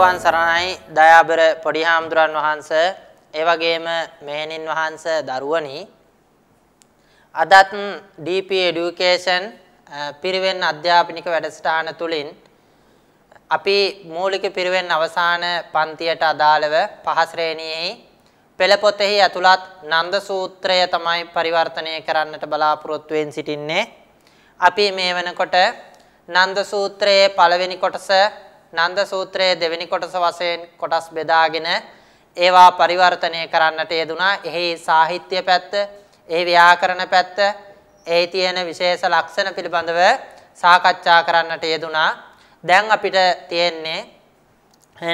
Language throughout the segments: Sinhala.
තෙරුවන් සරණයි දයාබර පොඩි හාමුදුරන් වහන්ස ඒ වගේම මෙහෙණින් වහන්ස දරුවනි අදත් DP Education පිරිවෙන් අධ්‍යාපනික වැඩසටහන තුලින් අපි මූලික පිරිවෙන් අවසාන පන්තියට අදාළව පහ ශ්‍රේණියේ පෙළ පොතෙහි ඇතුළත් නන්ද සූත්‍රය තමයි පරිවර්තනය කරන්නට බලාපොරොත්තු වෙමින් සිටින්නේ. අපි මේ වෙනකොට නන්ද සූත්‍රයේ පළවෙනි කොටස නන්ද සූත්‍රයේ දෙවෙනි කොටස වශයෙන් කොටස් බෙදාගෙන ඒවා පරිවර්තනය කරන්නට යෙදුනා. එහි සාහිත්‍ය පැත්ත, එහි ව්‍යාකරණ පැත්ත, එහි තියෙන විශේෂ ලක්ෂණ පිළිබඳව සාකච්ඡා කරන්නට යෙදුනා. දැන් අපිට තියෙන්නේ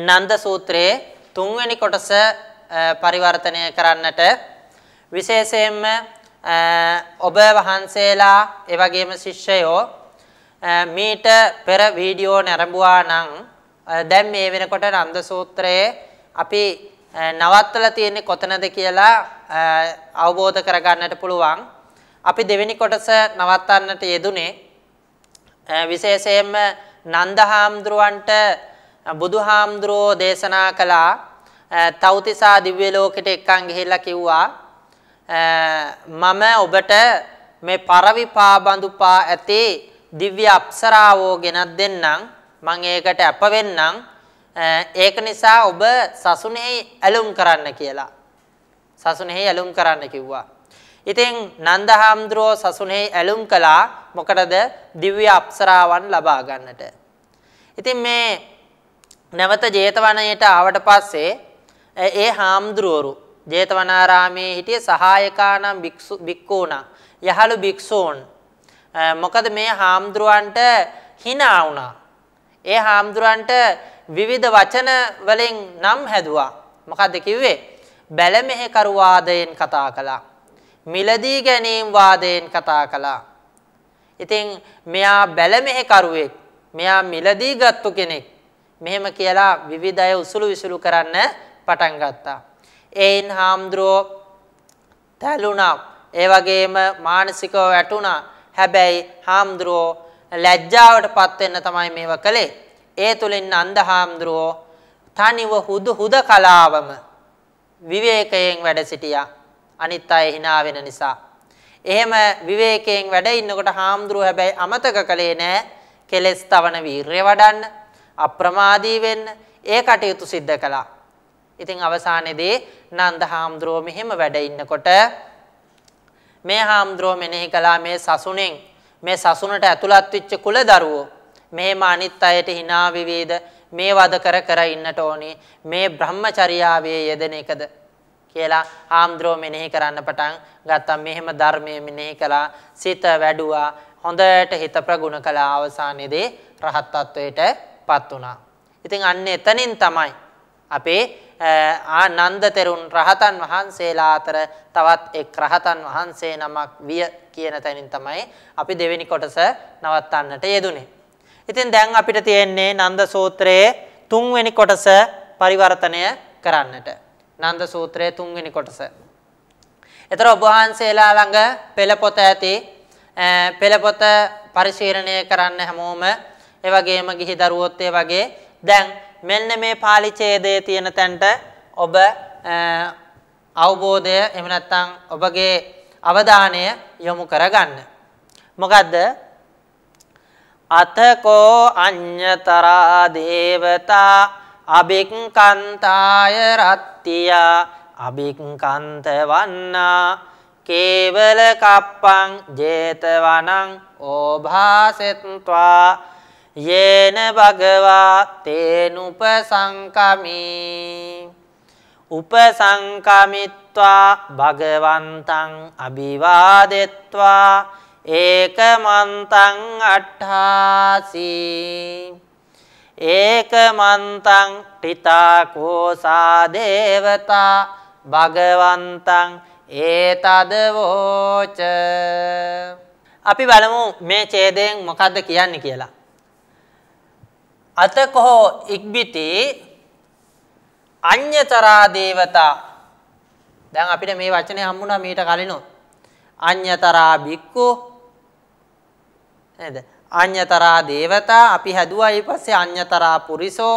නන්ද සූත්‍රයේ තුන්වෙනි කොටස පරිවර්තනය කරන්නට විශේෂයෙන්ම ඔබ වහන්සේලා එවැගේම ශිෂ්‍යයෝ මීට පෙර වීඩියෝ නැරඹුවා නම් දැන් මේ වෙනකොට නන්ද සූත්‍රයේ අපි නවත්තලා තියෙන්නේ කොතනද කියලා අවබෝධ කරගන්නට පුළුවන්. අපි දෙවෙනි කොටස නවත්තන්නට යෙදුනේ විශේෂයෙන්ම නන්දහාම්දුරුවන්ට බුදුහාම්දුරෝ දේශනා කළා තෞතිසා දිව්‍ය ලෝකෙට එක්කන් ගිහිල්ලා කිව්වා මම ඔබට මේ පරවිපා බඳුපා ඇතේ දිව්‍ය අප්සරාවෝ ගෙනත් දෙන්නම් මං ඒකට අප වෙන්නම් ඒක නිසා ඔබ සසුනේ ඇලුම් කරන්න කියලා සසුනේ ඇලුම් කරන්න කිව්වා ඉතින් නන්ද හාමුදුරුව සසුනේ ඇලුම් කළා මොකටද දිව්‍ය අප්සරාවන් ලබා ගන්නට ඉතින් මේ නැවත ජේතවනයට ආවට පස්සේ ඒ හාමුදුරුවරු ජේතවනාරාමේ හිටිය සහායකානම් භික්ෂු භික්කූණා යහළු භික්ෂූන් මොකද මේ හාමුදුරුවන්ට හිනා වුණා. ඒ හාමුදුරුවන්ට විවිධ වචන වලින් නම් හැදුවා. මොකද්ද කිව්වේ? බැලමෙහෙකරු වාදයෙන් කතා කළා. මිලදී ගැනීම වාදයෙන් කතා කළා. ඉතින් මෙයා බැලමෙහෙකරුවෙක්, මෙයා මිලදී ගත්තු කෙනෙක්. මෙහෙම කියලා විවිධ අය උසුළු විසුළු කරන්න පටන් ගත්තා. ඒන් හාමුදුරුවෝ තැළුණා. ඒ වගේම මානසිකව වැටුණා. හැබැයි හාමුදුරුවෝ ලැජ්ජාවටපත් වෙන්න තමයි මේව කළේ. ඒ තුලින් අන්ධ හාමුදුරුවෝ තනිව හුදු හුද කලාවම විවේකයෙන් වැඩ සිටියා. අනිත් අය hina වෙන නිසා. එහෙම විවේකයෙන් වැඩ ඉන්නකොට හාමුදුරුවෝ හැබැයි අමතක කළේ නෑ කෙලස් තවන වීරය වඩන්න, අප්‍රමාදී වෙන්න ඒ කටයුතු සිද්ධ කළා. ඉතින් අවසානයේදී නන්ද හාමුදුරුවෝ මෙහෙම වැඩ ඉන්නකොට මේ හාමුදුරුවෝ මෙනෙහි කළා මේ සසුනෙන් මේ සසුනට ඇතුළත් වෙච්ච කුල දරුවෝ මෙහෙම අනිත් අයට hina විවේද මේ වද කර කර ඉන්නට ඕනේ මේ බ්‍රහ්මචර්යාවේ යෙදෙන එකද කියලා හාමුදුරුවෝ මෙනෙහි කරන්න පටන් ගත්තා මෙහෙම ධර්මයේ මෙනෙහි කළා සිත වැඩුවා හොඳට හිත ප්‍රගුණ කළා අවසානයේදී රහත් තත්වයට පත් වුණා. ඉතින් අන්න එතනින් තමයි අපේ ආනන්ද තෙරුන් රහතන් වහන්සේලා අතර තවත් එක් රහතන් වහන්සේ නමක් විය කියන තැනින් තමයි අපි දෙවෙනි කොටස නවත්තන්නට යෙදුනේ. ඉතින් දැන් අපිට තියෙන්නේ නන්ද සූත්‍රයේ තුන්වෙනි කොටස පරිවර්තනය කරන්නට. නන්ද සූත්‍රයේ තුන්වෙනි කොටස. එතර ඔබ වහන්සේලා ළඟ පෙළ පොත ඇති පෙළ පොත පරිශීලනය කරන්න හැමෝම ඒ වගේම ගිහි දරුවොත් ඒ වගේ දැන් මෙන්න මේ පාලි ඡේදයේ තියෙන තැනට ඔබ අවබෝධය එහෙම නැත්නම් ඔබගේ අවධානය යොමු කරගන්න. මොකද්ද? අතකෝ අඤ්‍යතරා දේවතා අබික්කන්තාය රත්තියා අබික්කන්ත වන්නා කේවල කප්පං 제තවනං ඕභාසෙත්වා යේන භගවා තේනුප සංකමී උපසංකමිත්වා භගවන්තං අභිවාදෙත්වා ඒකමන්තං අට්ඨාසි ඒකමන්තං ඨිතාකෝසා දේවතා භගවන්තං ඒතද වෝච අපි බලමු මේ ඡේදයෙන් මොකද්ද කියන්නේ කියලා අතකෝ ඉක්බිති අඤ්‍යතරා දේවතා දැන් අපිට මේ වචනේ හම්බුණා මීට කලිනුත් අඤ්‍යතරා බික්කු නේද අඤ්‍යතරා දේවතා අපි හැදුවා ඊපස්සේ අඤ්‍යතරා පුරිසෝ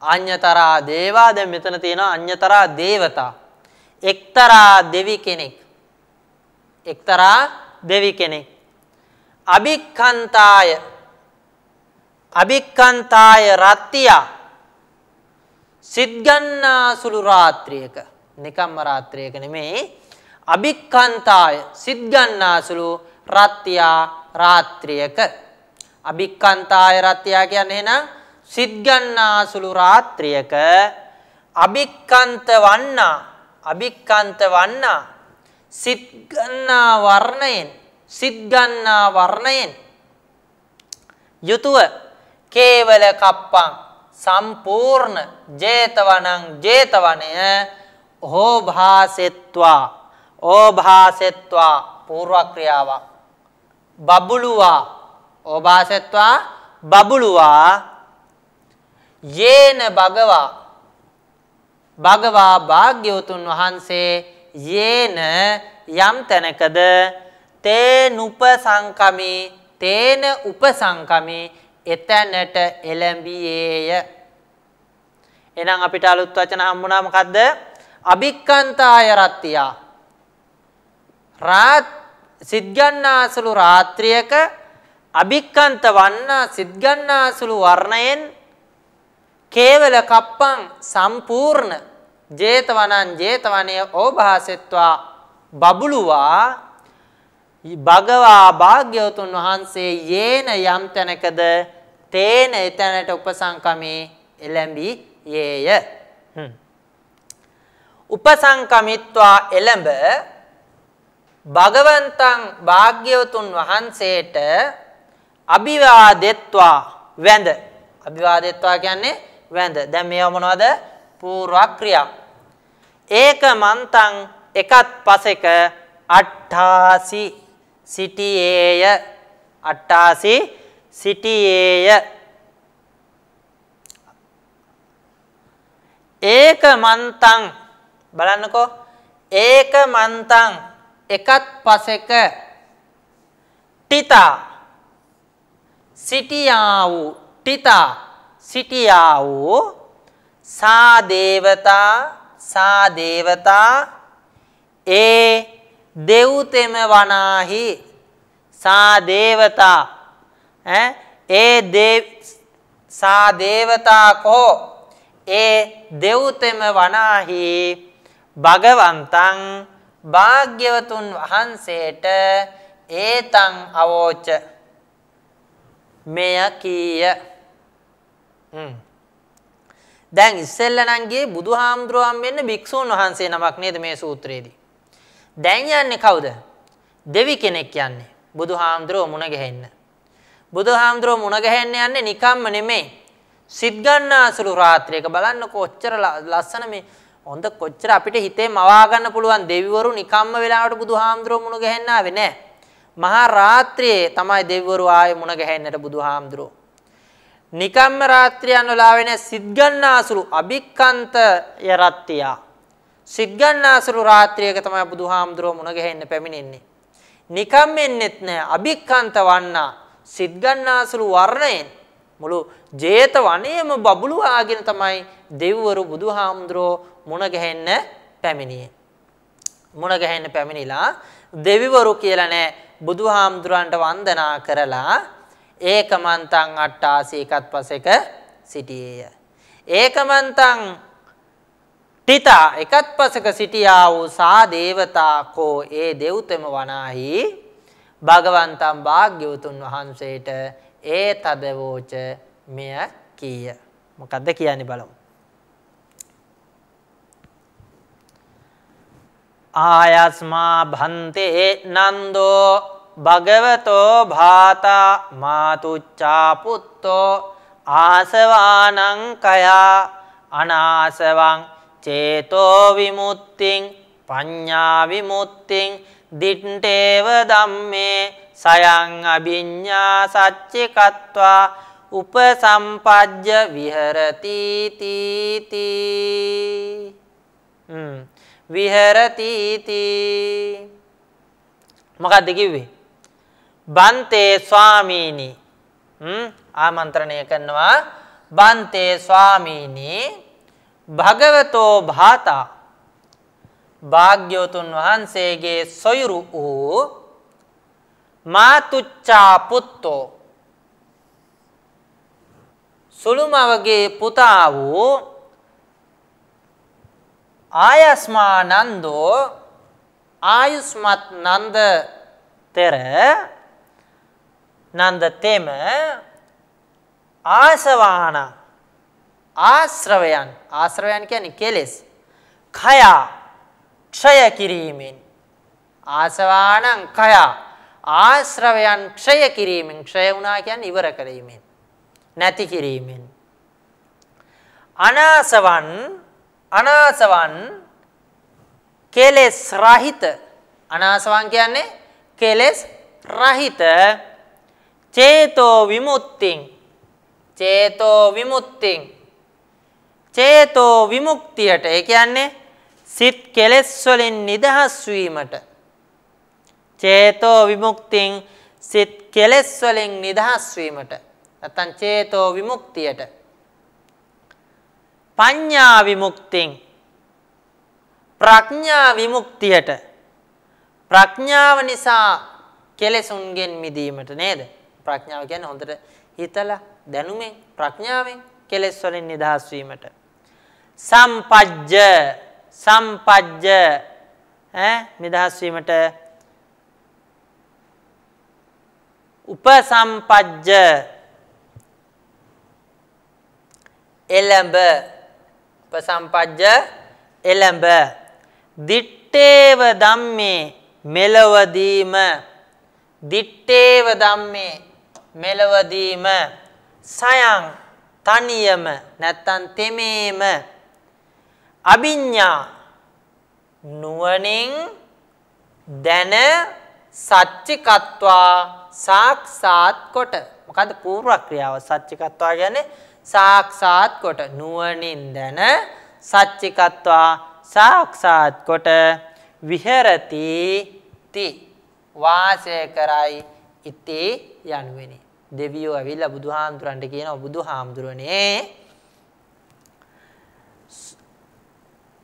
අඤ්‍යතරා දේවා දැන් මෙතන තියෙනවා අඤ්‍යතරා දේවතා එක්තරා දෙවි කෙනෙක් එක්තරා දෙවි කෙනෙක් අභික්ඛන්තාය අභික්කන්තාය රත්තියා සිද්ගන්නා සුළු රාත්‍රියක නිකම්ම රාත්‍රියක නෙමෙයි අභික්කන්තාය සිද්ගන්නා සුළු රත්තියා රාත්‍රියක අභික්කන්තාය රත්තියා කියන්නේ එහෙනම් සිද්ගන්නා සුළු රාත්‍රියක අභික්කන්ත වන්නා අභික්කන්ත වන්නා සිද්ගන්නා වර්ණයෙන් සිද්ගන්නා වර්ණයෙන් යුතුය කේවල කප්පං සම්පූර්ණ ජේතවනං ජේතවනය හෝභාසෙත්වා ඕභාසෙත්වා පූර්වක්‍රියාවක් බබුලුවා ඕභාසෙත්වා බබුලුවා යේන භගවා භගවා භාග්‍යවතුන් වහන්සේ යේන යම් තැනකද තේනුපසංකමේ තේන උපසංකමේ එතැනට එළඹියේය. එහෙනම් අපිට අලුත් වචන හම්බුණා මොකද්ද? අභික්කන්තාය රත්තියා. රාත් සිද්ගන්නාසුළු රාත්‍රියක අභික්කන්ත වන්නා සිද්ගන්නාසුළු වර්ණයෙන් කේවල කප්පං සම්පූර්ණ ජේතවනං ජේතවනය ඕභාසෙත්වා බබළුවා භගවා භාග්‍යවතුන් වහන්සේ යේන යම් තැනකද තේන එතැනට උපසංකමේ එළඹි යේය. උපසංකමිත්වා එළඹ භගවන්තං භාග්‍යවතුන් වහන්සේට අභිවාදෙත්වා වැඳ අභිවාදෙත්වා කියන්නේ වැඳ. දැන් මේව මොනවද? පූර්ව ක්‍රියා. ඒක මන්තං එකත් පසෙක අට්ඨාසි සිටියේය අට්ටාසි සිටියේය ඒක මන්තං බලන්නකෝ ඒක මන්තං එකත් පසෙක ටිතා සිටියා වූ ටිතා සිටියා වූ සා දේවතා සා දේවතා ඒ දෙව්තෙම වනාහි සා දේවතා ඈ ඒ දේව සා දේවතා කෝ ඒ දෙව්තෙම වනාහි භගවන්තං භාග්‍යවතුන් වහන්සේට ඒතං අවෝච මෙය කීය දැන් ඉස්සෙල්ල නම් ගියේ බුදුහාමුදුරුවන් වෙන්න භික්ෂූන් වහන්සේ නමක් නේද මේ සූත්‍රයේදී දැන් යන්නේ කවුද? දෙවි කෙනෙක් යන්නේ. බුදුහාමුදුරුවෝ මුණ ගැහෙන්න. බුදුහාමුදුරුවෝ මුණ ගැහෙන්න යන්නේ නිකම්ම නෙමෙයි. සිත් ගන්නාසුළු රාත්‍රියක බලන්න කොච්චර ලස්සන මේ හොඳ කොච්චර අපිට හිතේ මවා ගන්න පුළුවන් දෙවිවරු නිකම්ම වෙලාවට බුදුහාමුදුරුවෝ මුණ ගැහෙන්න ආවේ නෑ. මහා රාත්‍රියේ තමයි දෙවිවරු ආයේ මුණ ගැහෙන්නට බුදුහාමුදුරුවෝ. නිකම්ම රාත්‍රියන් වෙලාවේ නෑ සිත් ගන්නාසුළු අභික්කන්ත යරත්තියා සිග්ගන්නාසුරු රාත්‍රියක තමයි බුදුහාමුදුරුවෝ මුණ ගැහෙන්න පැමිණෙන්නේ. නිකම් එන්නෙත් නෑ අභික්කන්ත වන්නා සිද්ගන්නාසුළු වර්ණයෙන් මුළු ජේත වනයේම බබළු ආගෙන තමයි දෙව්වරු බුදුහාමුදුරෝ මුණ ගැහෙන්න පැමිණියේ. මුණ ගැහෙන්න පැමිණිලා දෙවිවරු කියලා නෑ බුදුහාමුදුරන්ට වන්දනා කරලා ඒකමන්තං අට්ඨාසීකත් පසෙක සිටියේය. ඒකමන්තං ටිතා එකත් පසක සිටියා වූ සා දේවතා කෝ ඒ දෙව්තම වනාහි භගවන්තම් භාග්‍යවතුන් වහන්සේට ඒ තදවෝච මෙය කීය මොකද්ද කියන්නේ බලමු ආයස්මා භන්තේ නන්දෝ භගවතෝ භාතා මාතුච්චා පුත්තෝ ආසවානං කයා අනාසවං චේතෝ විමුක්තිං පඤ්ඤා විමුක්තිං දිට්ඨේව ධම්මේ සයං අභිඤ්ඤා සච්චිකත්වා උපසම්පජ්ජ විහෙරති තීති හ්ම් විහෙරති තී මොකද්ද කිව්වේ බන්තේ ස්වාමීනි හ්ම් ආමන්ත්‍රණය කරනවා බන්තේ ස්වාමීනි භගවතෝ භාතා භාග්‍යවතුන් වහන්සේගේ සොයුරු වූ මාතුච්චා පුත්තෝ සුළුමවගේ පුතා වූ ආයස්මා නන්දෝ ආයුස්මත් නන්ද තෙර නන්ද තෙම ආසවානා ආශ්‍රවයන් ආශ්‍රවයන් කියන්නේ කෙලෙස් කය ක්ෂය කිරීමෙන් ආසවාණං කය ආශ්‍රවයන් ක්ෂය කිරීමෙන් ක්ෂය වුණා කියන්නේ ඉවර කිරීමෙන් නැති කිරීමෙන් අනාසවන් අනාසවන් කෙලෙස් රහිත අනාසවන් කියන්නේ කෙලෙස් රහිත චේතෝ විමුක්තිං චේතෝ විමුක්තිං චේතෝ විමුක්තියට ඒ කියන්නේ සිත් කෙලෙස් වලින් නිදහස් වීමට චේතෝ විමුක්තියෙන් සිත් කෙලෙස් වලින් නිදහස් වීමට නැත්නම් චේතෝ විමුක්තියට පඤ්ඤා විමුක්තියෙන් ප්‍රඥා විමුක්තියට ප්‍රඥාව නිසා කෙලෙසුන්ගෙන් මිදීමට නේද ප්‍රඥාව කියන්නේ හොඳට හිතලා දැනුමෙන් ප්‍රඥාවෙන් කෙලෙස් වලින් නිදහස් වීමට සම්පජ්ජ සම්පජ්ජ ඈ නිදහස් වීමට උපසම්පජ්ජ එළඹ උපසම්පජ්ජ එළඹ දිත්තේව ධම්මේ මෙලවදීම දිත්තේව ධම්මේ මෙලවදීම සයන් තනියම නැත්තම් තෙමේම අභිඥා නුවණින් දැන සත්‍චිකත්වා සාක්ෂාත් කොට මොකද පූර්ව ක්‍රියාව සත්‍චිකත්වා කියන්නේ සාක්ෂාත් කොට නුවණින් දැන සත්‍චිකත්වා සාක්ෂාත් කොට විහෙරති ති වාසය කරයි ඉති යනුවෙනි දෙවියෝ ඇවිල්ලා බුදුහාමුදුරන්ට කියනවා බුදුහාමුදුරනේ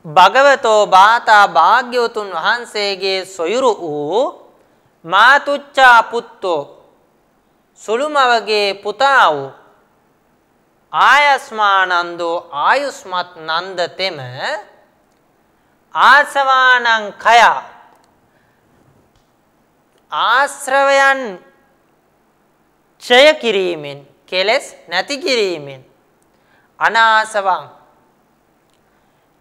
භගවතෝ බාතා භාග්‍යවතුන් වහන්සේගේ සොයුරු වූ මාතුච්චා පුත්තෝ සුළුමවගේ පුතා වූ ආයස්මානන්දෝ ආයුස්මත් නන්ද තෙම ආසවානං කය ආශ්‍රවයන් ඡය කිරීමෙන් කෙලස් නැති කිරීමෙන් අනාසවං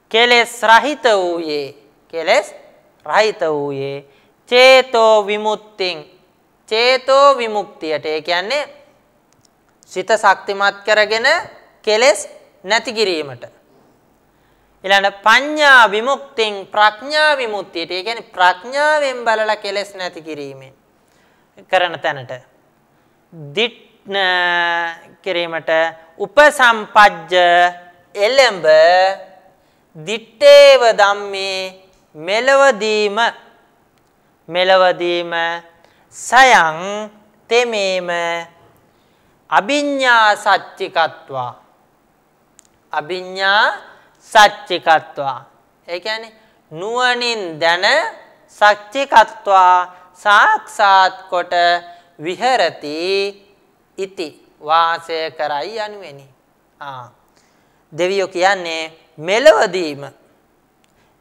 කෙලෙස් රහිත වූයේ කෙලෙස් රහිත වූයේ චේතෝ විමුක්තිං චේතෝ විමුක්තියට ඒ කියන්නේ සිත ශක්තිමත් කරගෙන කෙලෙස් නැති කිරීමට ඊළඟ පඤ්ඤා විමුක්තිං ප්‍රඥා විමුක්තියට ඒ කියන්නේ ප්‍රඥාවෙන් බලලා කෙලෙස් නැති කිරීමෙන් කරන තැනට දිට් කිරීමට උපසම්පජ්ජ එළඹ දිත්තේව ධම්මේ මෙලවදීම මෙලවදීම සයං තෙමේම අභිඤ්ඤා සච්චිකත්වා අභිඤ්ඤා සච්චිකත්වා ඒ කියන්නේ නුවණින් දැන සච්චිකත්වා සාක්ෂාත් කොට විහෙරති ඉති වාසය කරයි යනුවෙනි ආ දෙවියෝ කියන්නේ මෙලවදීම.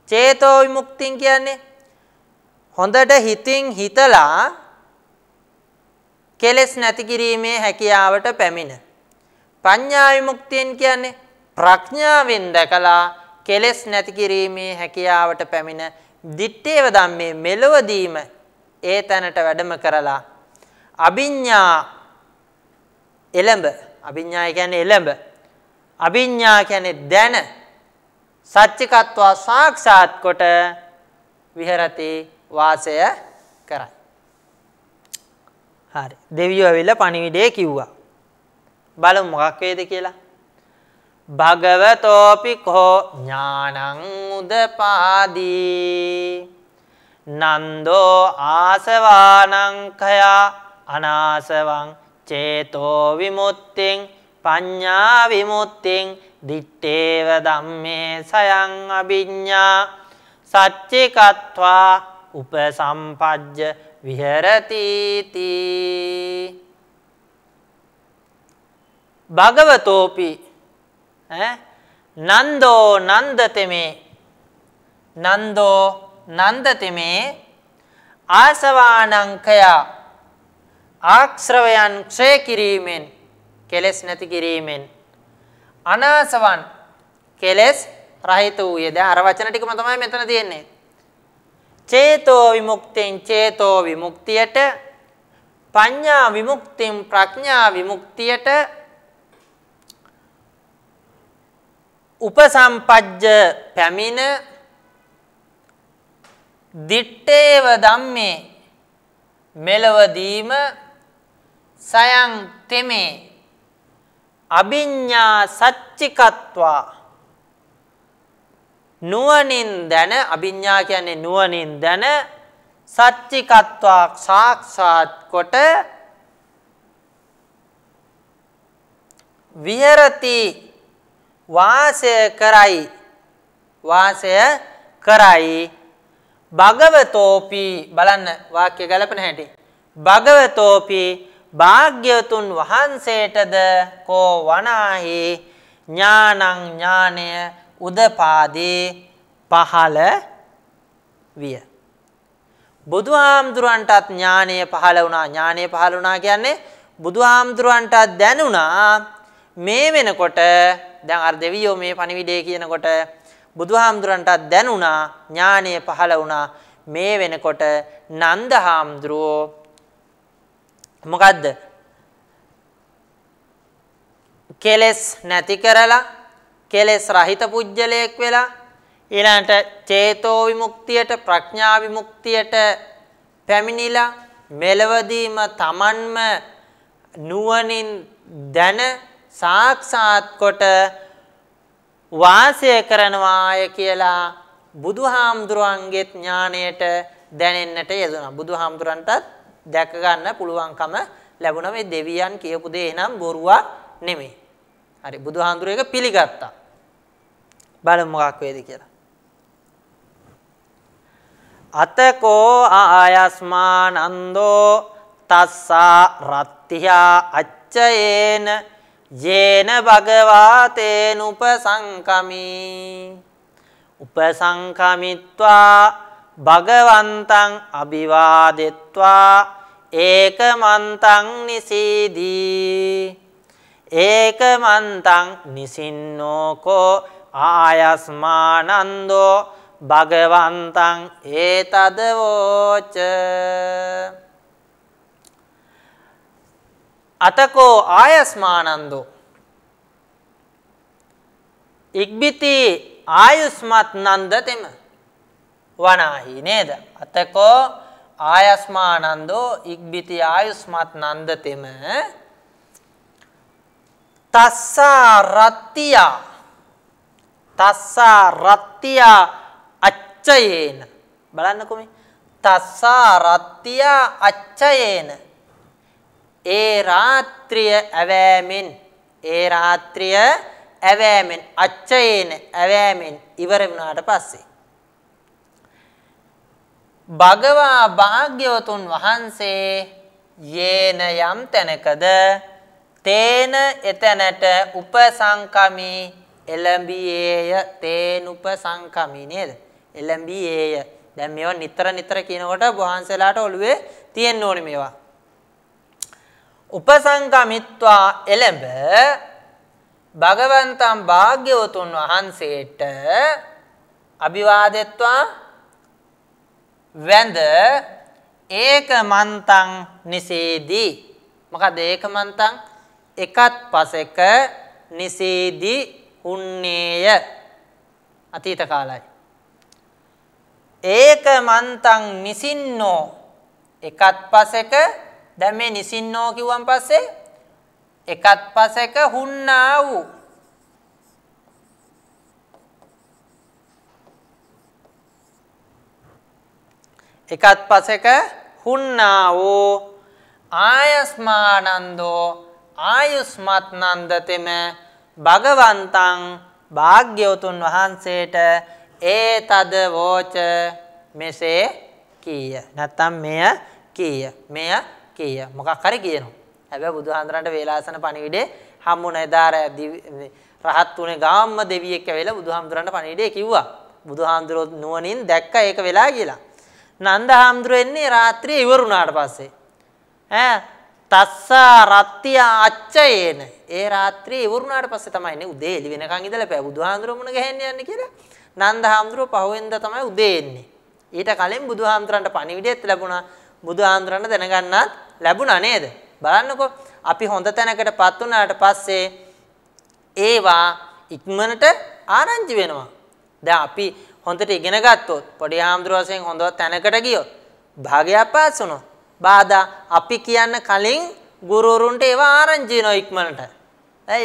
චේතෝ විමුක්තිය කියන්නේ හොඳට හිතින් හිතලා කෙලෙස් නැති කිරීමේ හැකියාවට පැමිණ. පඤ්ඤා විමුක්තියෙන් කියන්නේ ප්‍රඥාවෙන් දැකලා කෙලෙස් නැති කිරීමේ හැකියාවට පැමිණ දිත්තේව ධම්මේ මෙලවදීම ඒ තැනට වැඩම කරලා අභිඥා එළඹ අභිඥා කියන්නේ එළඹ අභිඥා කියන්නේ දැන සත්‍යකත්වා සාක්ෂාත් කොට විහෙරති වාසය කරයි. හරි. දෙවියෝ ඇවිල්ලා පණිවිඩය කිව්වා. බලමු මොකක් වේද කියලා. භගවතෝපි කෝ ඥානං උදපාදී නන්දෝ ආසවානං කයා අනාසවං චේතෝ විමුක්තිං පඤ්ඤා විමුක්තිං දිත්තේව ධම්මේ සයං අභිඤ්ඤා සච්චිකත්වා උපසම්පජ්ජ විහෙරති තී භගවතෝපි ඈ නන්දෝ නන්දතෙමේ නන්දෝ නන්දතෙමේ ආසවානංකය ආක්ෂ්‍රවයන් ක්ෂය කිරීමෙන් කෙලෙස් නැති කිරීමෙන් අනාසවන් කෙලෙස් රහිත වූයේ දැන් අර වචන ටිකම තමයි මෙතන තියෙන්නේ චේතෝ විමුක්තිං චේතෝ විමුක්තියට පඤ්ඤා විමුක්තිං ප්‍රඥා විමුක්තියට උපසම්පජ්ජ පැමිණ දිත්තේව ධම්මේ මෙලවදීම සයන් තෙමේ අභිඤ්ඤා සච්චිකත්වා නුවණින් දැන අභිඤ්ඤා කියන්නේ නුවණින් දැන සත්‍චිකත්වා සාක්ෂාත් කොට විහෙරති වාසය කරයි වාසය කරයි භගවතෝපි බලන්න වාක්‍ය ගලපන හැටි භගවතෝපි භාග්‍යවතුන් වහන්සේටද කෝ වනාහි ඥානං ඥානය උදපාදේ පහළ විය. බුදුහාමුදුරන්ටත් ඥානය පහළ වුණා ඥානය පහළ වුණා කියන්නේ බුදුහාමුදුරන්ටත් දැනුණා මේ වෙනකොට දැන් අර දෙවියෝ මේ පණිවිඩය කියනකොට බුදුහාමුදුරන්ටත් දැනුණා ඥානය පහළ වුණා මේ වෙනකොට නන්ද හාමුදුරුවෝ මොකද්ද? කෙලස් නැති කරලා කෙලස් රහිත පුජ්‍යලයක් වෙලා ඊළඟට චේතෝ විමුක්තියට ප්‍රඥා විමුක්තියට පැමිණිලා මෙලවදීම Tamanම නුවණින් දැන සාක්ෂාත් කොට වාසය කරනවාය කියලා බුදුහාමුදුරන්ගේ ඥාණයට දැනෙන්නට යෙදුණා. බුදුහාමුදුරන්ටත් දැක ගන්න පුළුවන්කම ලැබුණා මේ දෙවියන් කියපු දේ එනම් බොරුවක් නෙමෙයි. හරි බුදුහාඳුර එක පිළිගත්තා. බලමු මොකක් වේද කියලා. අතකෝ ආයස්මානන්දෝ තස්සා රත්තියා අච්චයේන යේන භගවා තේනුපසංකමී උපසංකමිත්වා භගවන්තං අභිවාදෙත්වා ඒක මන්තං නිසීදී ඒක මන්තං නිසින්නෝකෝ ආයස්මානන්දෝ භගවන්තං ඒතදවෝච අතකෝ ආයස්මානන්දෝ ඉක්බිති ආයුස්මත් නන්දතෙම වනාහි නේද? අතකෝ ආයස්මානන්දෝ ඉක්බිති ආයුස්මත් නන්දතෙම තස්සා රත්තියා තස්සා රත්තියා අච්චයේන බලන්නකො මේ තස්සා රත්තියා අච්චයේන ඒ රාත්‍රිය ඇවෑමෙන් ඒ රාත්‍රිය ඇවෑමෙන් අච්චයේන ඇවෑමෙන් ඉවර වුණාට පස්සේ භගවා භාග්‍යවතුන් වහන්සේ යේන යම් තැනකද තේන එතැනට උපසංකමි එළඹියේය තේන උපසංකමි නේද එළඹියේය දැන් මේවා නිතර නිතර කියනකොට වහන්සේලාට ඔළුවේ තියෙන්න ඕනේ මේවා උපසංකමිත්වා එළඹ භගවන්තම් භාග්‍යවතුන් වහන්සේට අභිවාදෙත්වා වැඳ ඒකමන්තං නිසේදී මොකද ඒකමන්තං එකත් පසෙක නිසේදී උන්නේය අතීත කාලයි ඒකමන්තං නිසින්නෝ එකත් පසෙක දැන් මේ නිසින්නෝ කිව්වන් පස්සේ එකත් පසෙක හුන්නා වූ එකත් පසෙක හුන්නාවෝ ආයස්මානන්දෝ ආයුස්මත්නන්දතෙම භගවන්තං භාග්‍යවතුන් වහන්සේට ඒ තද වෝච මෙසේ කීය. නැත්තම් මෙය කීය. මෙය කීය. මොකක් හරි කියනවා. හැබැයි බුදුහාඳුරන්ට වේලාසන පණිවිඩේ හම්බුන එදා රහත් උනේ ගාම්ම දෙවියෙක් ඇවිල්ලා බුදුහාඳුරන්ට පණිවිඩේ කිව්වා. බුදුහාඳුරෝ නුවණින් දැක්ක ඒක වෙලා කියලා. නන්ද හාමුදුරුවෙන්නේ රාත්‍රියේ ඉවරුණාට පස්සේ. ඈ තස්සා රත්ත්‍ය අච්චයේන. ඒ රාත්‍රියේ ඉවරුණාට පස්සේ තමයි නේ උදේ එළි වෙනකන් ඉඳලා පෑ බුදුහාමුදුරුවෝ මුණ ගහන්න යන්නේ කියලා. නන්ද හාමුදුරුවෝ පහුවෙන්දා තමයි උදේ එන්නේ. ඊට කලින් බුදුහාමුදුරන්ට පණිවිඩයත් ලැබුණා. බුදුහාමුදුරන්ට දැනගන්නත් ලැබුණා නේද? බලන්නකෝ අපි හොඳ තැනකටපත් වුණාට පස්සේ ඒවා ඉක්මනට ආරංචි වෙනවා. දැන් අපි හොඳට ඉගෙන ගත්තොත් පොඩි හාමුදුරුවසෙන් හොඳ තැනකට ගියොත් භාගයක් පාස් වුණොත් බාධා අපි කියන්න කලින් ගුරුවරුන්ට ඒව ආරංචි වෙනවා ඉක්මනට.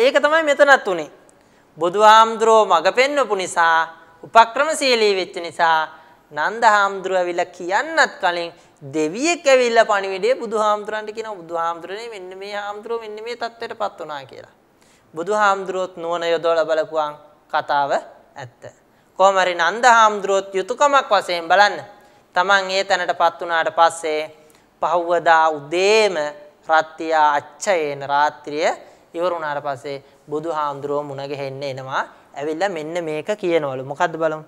ඒක තමයි මෙතනත් උනේ. බුදුහාමුදුරුවෝ මඟ පෙන්වපු නිසා උපක්‍රමශීලී වෙච්ච නිසා නන්ද හාමුදුරුව ඇවිල්ලා කියන්නත් කලින් දෙවියෙක් ඇවිල්ලා පණිවිඩය බුදුහාමුදුරන්ට කියනවා බුදුහාමුදුරනේ මෙන්න මේ හාමුදුරුව මෙන්න මේ தත්ත්වයටපත් වුණා කියලා. බුදුහාමුදුරුවොත් නුවණ යොදවලා බලපුවාන් කතාව ඇත්ත. කොහොම හරි නන්දහාම්දුරොත් යුතුයකමක් වශයෙන් බලන්න. Taman ඒ තැනටපත් වුණාට පස්සේ පහවදා උදේම රාත්‍ත්‍ය අච්චයේන රාත්‍රිය ඉවර වුණාට පස්සේ බුදුහාමුදුරුවෝ මුණ ගැහෙන්න එනවා. ඇවිල්ලා මෙන්න මේක කියනවලු. මොකද්ද බලමු.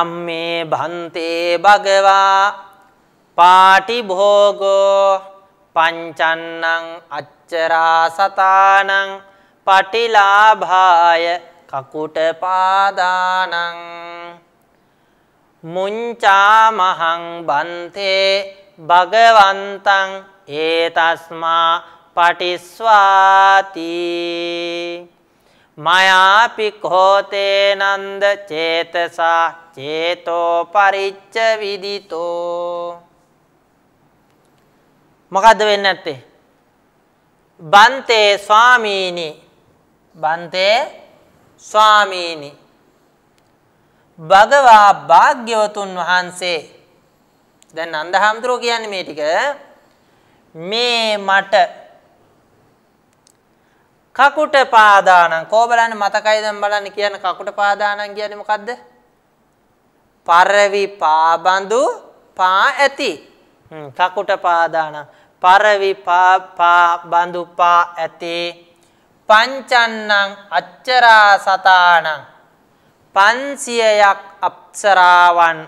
යම් මේ භන්තේ භගවා පාටි භෝගෝ පංචන්නං අච්චරා සතානං පටිලාභාය කකුට පාදානං මුංචාමහං බන්තේ භගවන්තං ඒතස්මා පටිස්වාති මයාපි කෝතේ නන්ද චේතසා චේතෝ පරිච්ච විදිතෝ මොකද්ද වෙන්නේ නැත්තේ බන්තේ ස්වාමීනි බන්තේ ස්වාමීනි භගවා භාග්‍යවතුන් වහන්සේ දැන් අන්දහාමුදුරුවෝ කියන්නේ මේ ටික මේ මට කකුට පාදානං කෝ බලන්න මතකයි දැන් බලන්න කියන කකුට පාදානං කියන්නේ මොකද්ද? පරවි පාබඳු පා ඇති. කකුට පාදානං පරවි පා පා බඳු පා ඇති. පංචන්නං අච්චරා සතානං පන්සියයක් අප්සරාවන්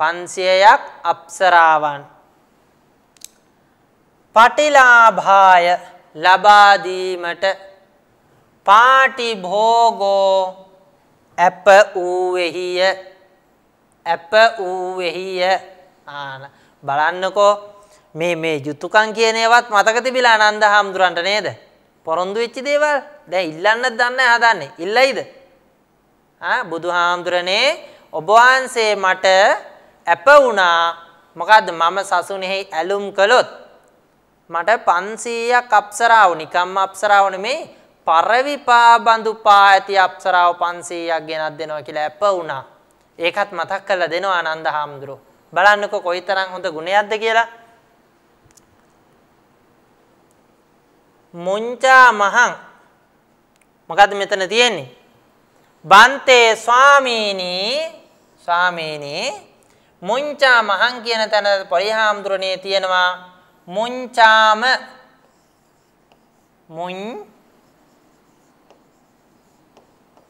පන්සියයක් අප්සරාවන් පටිලාභාය ලබාදීමට පාටි භෝගෝ ඇප වූවෙහිය ඇප වූවෙහිය ආන බලන්නකෝ මේ මේ යුතුයකම් කියන ඒවත් මතක තිබිලා ආනන්ද හාමුදුරන්ට නේද? පොරොන්දු වෙච්ච දේවල් දැන් ඉල්ලන්නත් දන්නේ හදන්නේ. ඉල්ලයිද? ආ බුදුහාමුදුරනේ ඔබ වහන්සේ මට ඇප වුණා. මොකද්ද මම සසුනේහි ඇලුම් කළොත් මට 500ක් අප්සරාව නිකම්ම අප්සරාව නෙමේ පරවිපා බඳු පා ඇති අප්සරාව 500ක් ගෙනත් දෙනවා කියලා ඇප වුණා. ඒකත් මතක් කරලා දෙනවා ආනන්ද හාමුදුරුවෝ. බලන්නකෝ කොයිතරම් හොඳ ගුණයක්ද කියලා. මුංචා මහං මොකද මෙතන තියෙන්නේ බන්තේ ස්වාමීනී ස්වාමීනී මුංචා මහං කියන තැන පරිහාමුදුරණේ තියෙනවා මුංචාම මුං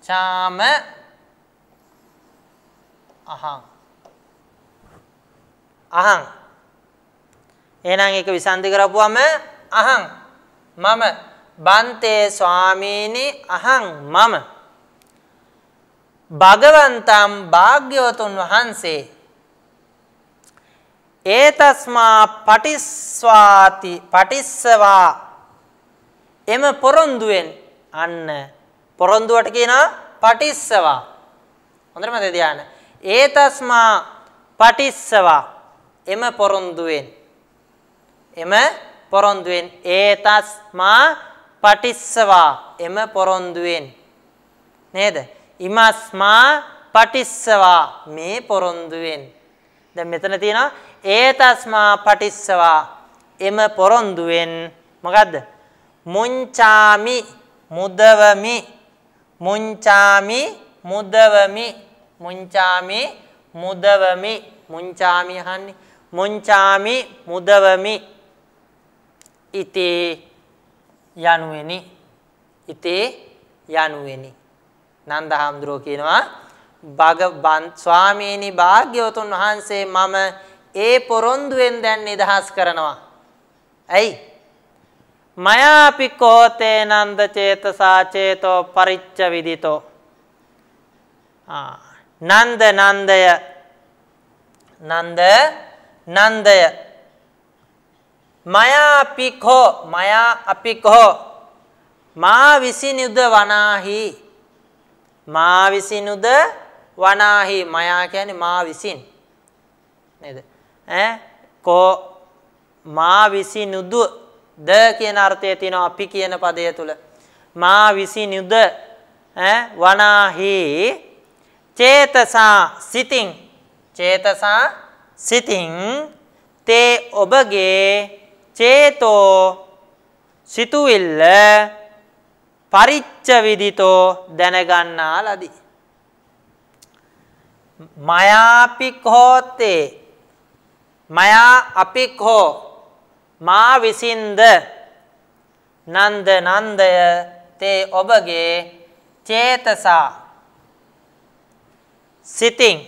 චාම අහං අහං එහෙනම් ඒක විසන්දි කරපුවම අහං මම බන්තේ ස්වාමීනි අහං මම භගවන්තම් භාග්‍යවතුන් වහන්සේ ඒතස්මා පටිස්වාති පටිස්සවා එම පොරොන්දුවෙන් අන්න පොරොන්දුවට කියනවා පටිස්සවා හොඳට මතක තියාගන්න ඒතස්මා පටිස්සවා එම පොරොන්දුවෙන් එම පොරොන්දුවෙන් ඒතස්මා පටිස්සවා එම පොරොන්දුවෙන් නේද? ඉමස්මා පටිස්සවා මේ පොරොන්දුවෙන්. දැන් මෙතන තියෙනවා ඒතස්මා පටිස්සවා එම පොරොන්දුවෙන් මොකද්ද? මුංචාමි මුදවමි මුංචාමි මුදවමි මුංචාමි මුදවමි මුංචාමි අහන්නේ මුංචාමි මුදවමි ඉතේ යනුවෙනි ඉතේ යනුවෙනි නන්ද හාමුදුරුවෝ කියනවා භගවන් ස්වාමීනි භාග්‍යවතුන් වහන්සේ මම ඒ පොරොන්දුවෙන් දැන් නිදහස් කරනවා ඇයි මයාපි කෝතේ නන්ද චේතසා චේතෝ පරිච්ඡ විදිතෝ නන්ද නන්දය නන්ද නන්දය මයා අපිකෝ මයා අපිකෝ මා විසිනුද වනාහි මා විසිනුද වනාහි මයා කියන්නේ මා විසින් නේද ඈ කෝ මා විසිනුදු ද කියන අර්ථය තියෙනවා අපි කියන පදය තුල මා විසිනුද ඈ වනාහි චේතසා සිතින් චේතසා සිතින් තේ ඔබගේ චේතෝ සිතුවිල්ල පරිච්ඡ විදිතෝ දැනගන්නා ලදී. මයාපික් හෝතේ මයා අපික් හෝ මා විසින්ද නන්ද නන්දය තේ ඔබගේ චේතසා සිතින්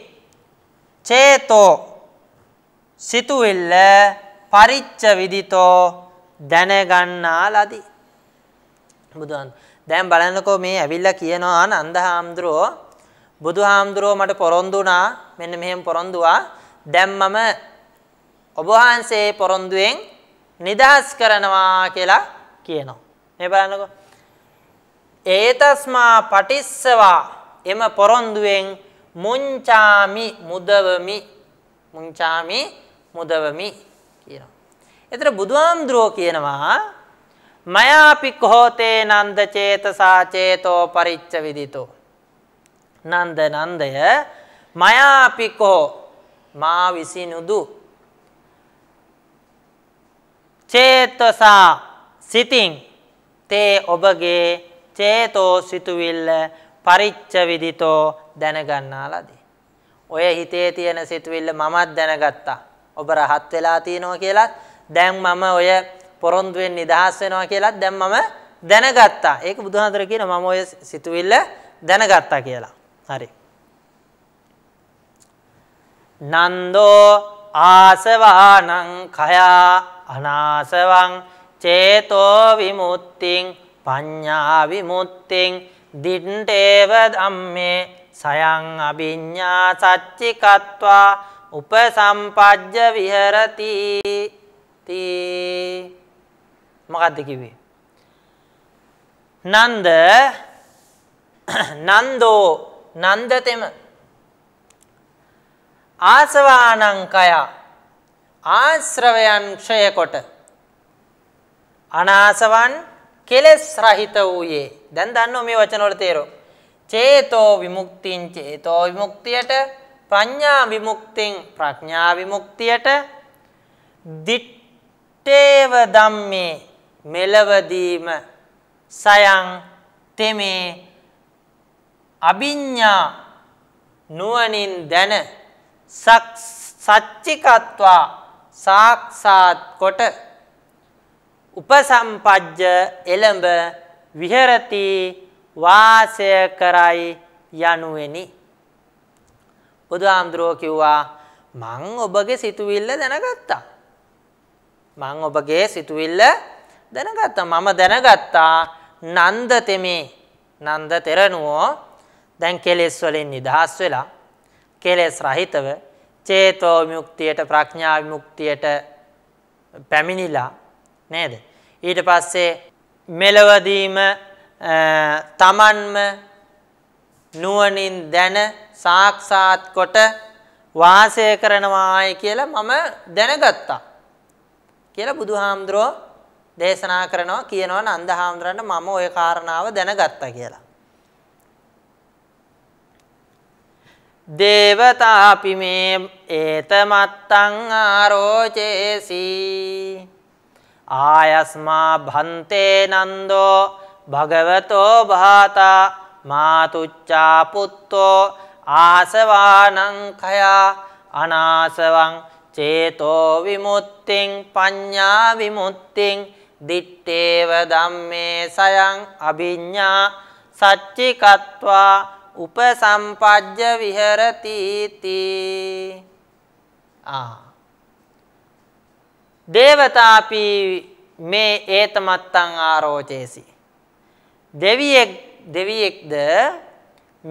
චේතෝ සිතුවිල්ල පරිච්ඡ විදිතෝ දැනගන්නා ලදී. බුදුන් දැන් බලන්නකෝ මේ ඇවිල්ලා කියනවා නන්දහාම්ද්‍රෝ බුදුහාම්ද්‍රෝ මට පොරොන්දු වුණා මෙන්න මෙහෙම පොරොන්දුවා දැන් මම ඔබ වහන්සේ පොරොන්දුවෙන් නිදහස් කරනවා කියලා කියනවා. මේ බලන්නකෝ. ඒතස්මා පටිස්සවා එම පොරොන්දුවෙන් මුංචාමි මුදවමි මුංචාමි මුදවමි කියනවා. එතන බුදුහාමුදුරෝ කියනවා මයාපි කොහොතේ නන්ද චේතසා චේතෝ පරිච්ඡ විදිතෝ නන්ද නන්දය මයාපි කෝ මා විසිනුදු චේතසා සිතින් තේ ඔබගේ චේතෝ සිතුවිල්ල පරිච්ඡ විදිතෝ දැනගන්නාලාදී ඔය හිතේ තියෙන සිතුවිල්ල මමත් දැනගත්තා ඔබ රහත් වෙලා තියෙනවා කියලත් දැන් මම ඔය පොරොන්දුෙන් නිදහස් වෙනවා කියලත් දැන් මම දැනගත්තා. ඒක බුදුහාඳුර කියන මම ඔය සිතුවිල්ල දැනගත්තා කියලා. හරි. නන්දෝ ආසවානං khයා අනාසවං චේතෝ විමුක්තිං පඤ්ඤා විමුක්තිං දින්ඨේව ධම්මේ සයං අභිඤ්ඤා සච්චිකत्वा උපසම්පජ්ජ විහෙරති තී මොකද්ද කිව්වේ නන්ද නන්දෝ නන්දතෙම ආසවානංකය ආශ්‍රවයන් ක්ෂය කොට අනාසවන් කෙලෙස් රහිත වූයේ දැන් දන්නෝ මේ වචන වල තේරෝ චේතෝ විමුක්තිං චේතෝ විමුක්තියට ප්‍රඥා විමුක්තෙන් ප්‍රඥා විමුක්තියට දිත්තේව ධම්මේ මෙලවදීම සයන් තෙමේ අභිඤ්ඤා නුවණින් දැන සච්චිකත්වා සාක්ෂාත් කොට උපසම්පජ්ජ එළඹ විහෙරති වාසය කරයි යනුවෙනි බුදුහාමුදුරුවෝ කිව්වා මං ඔබගේ සිතුවිල්ල දැනගත්තා. මං ඔබගේ සිතුවිල්ල දැනගත්තා. මම දැනගත්තා නන්ද තෙමේ නන්ද තෙරණුවෝ දැන් කෙලෙස් වලින් නිදහස් වෙලා කෙලෙස් රහිතව චේතෝ විමුක්තියට ප්‍රඥා විමුක්තියට පැමිණිලා නේද ඊට පස්සේ මෙලවදීම තමන්ම නුවණින් දැන සාක්ෂාත් කොට වාසය කරනවායි කියලා මම දැනගත්තා කියලා බුදුහාමුදුරෝ දේශනා කරනවා කියනවා නන්දහාමුදුරන්ට මම ওই කාරණාව දැනගත්තා කියලා. දේවතාපි මේ ඒතමත්තං ආරෝචේසි ආයස්මා භන්තේ නන්දෝ භගවතෝ භාතා මාතුච්චා පුත්තෝ ආසවානංකයා අනාසවං චේතෝ විමුත්තිං පඤ්ඤා විමුත්තිං දිත්තේව ධම්මේ සයං අභිඤ්ඤා සච්චිකත්වා උපසම්පජ්ජ විහෙරති තී ආ දේවතාපි මේ ඒතමත්තං ආරෝචේසි දෙවියෙක් දෙවියෙක්ද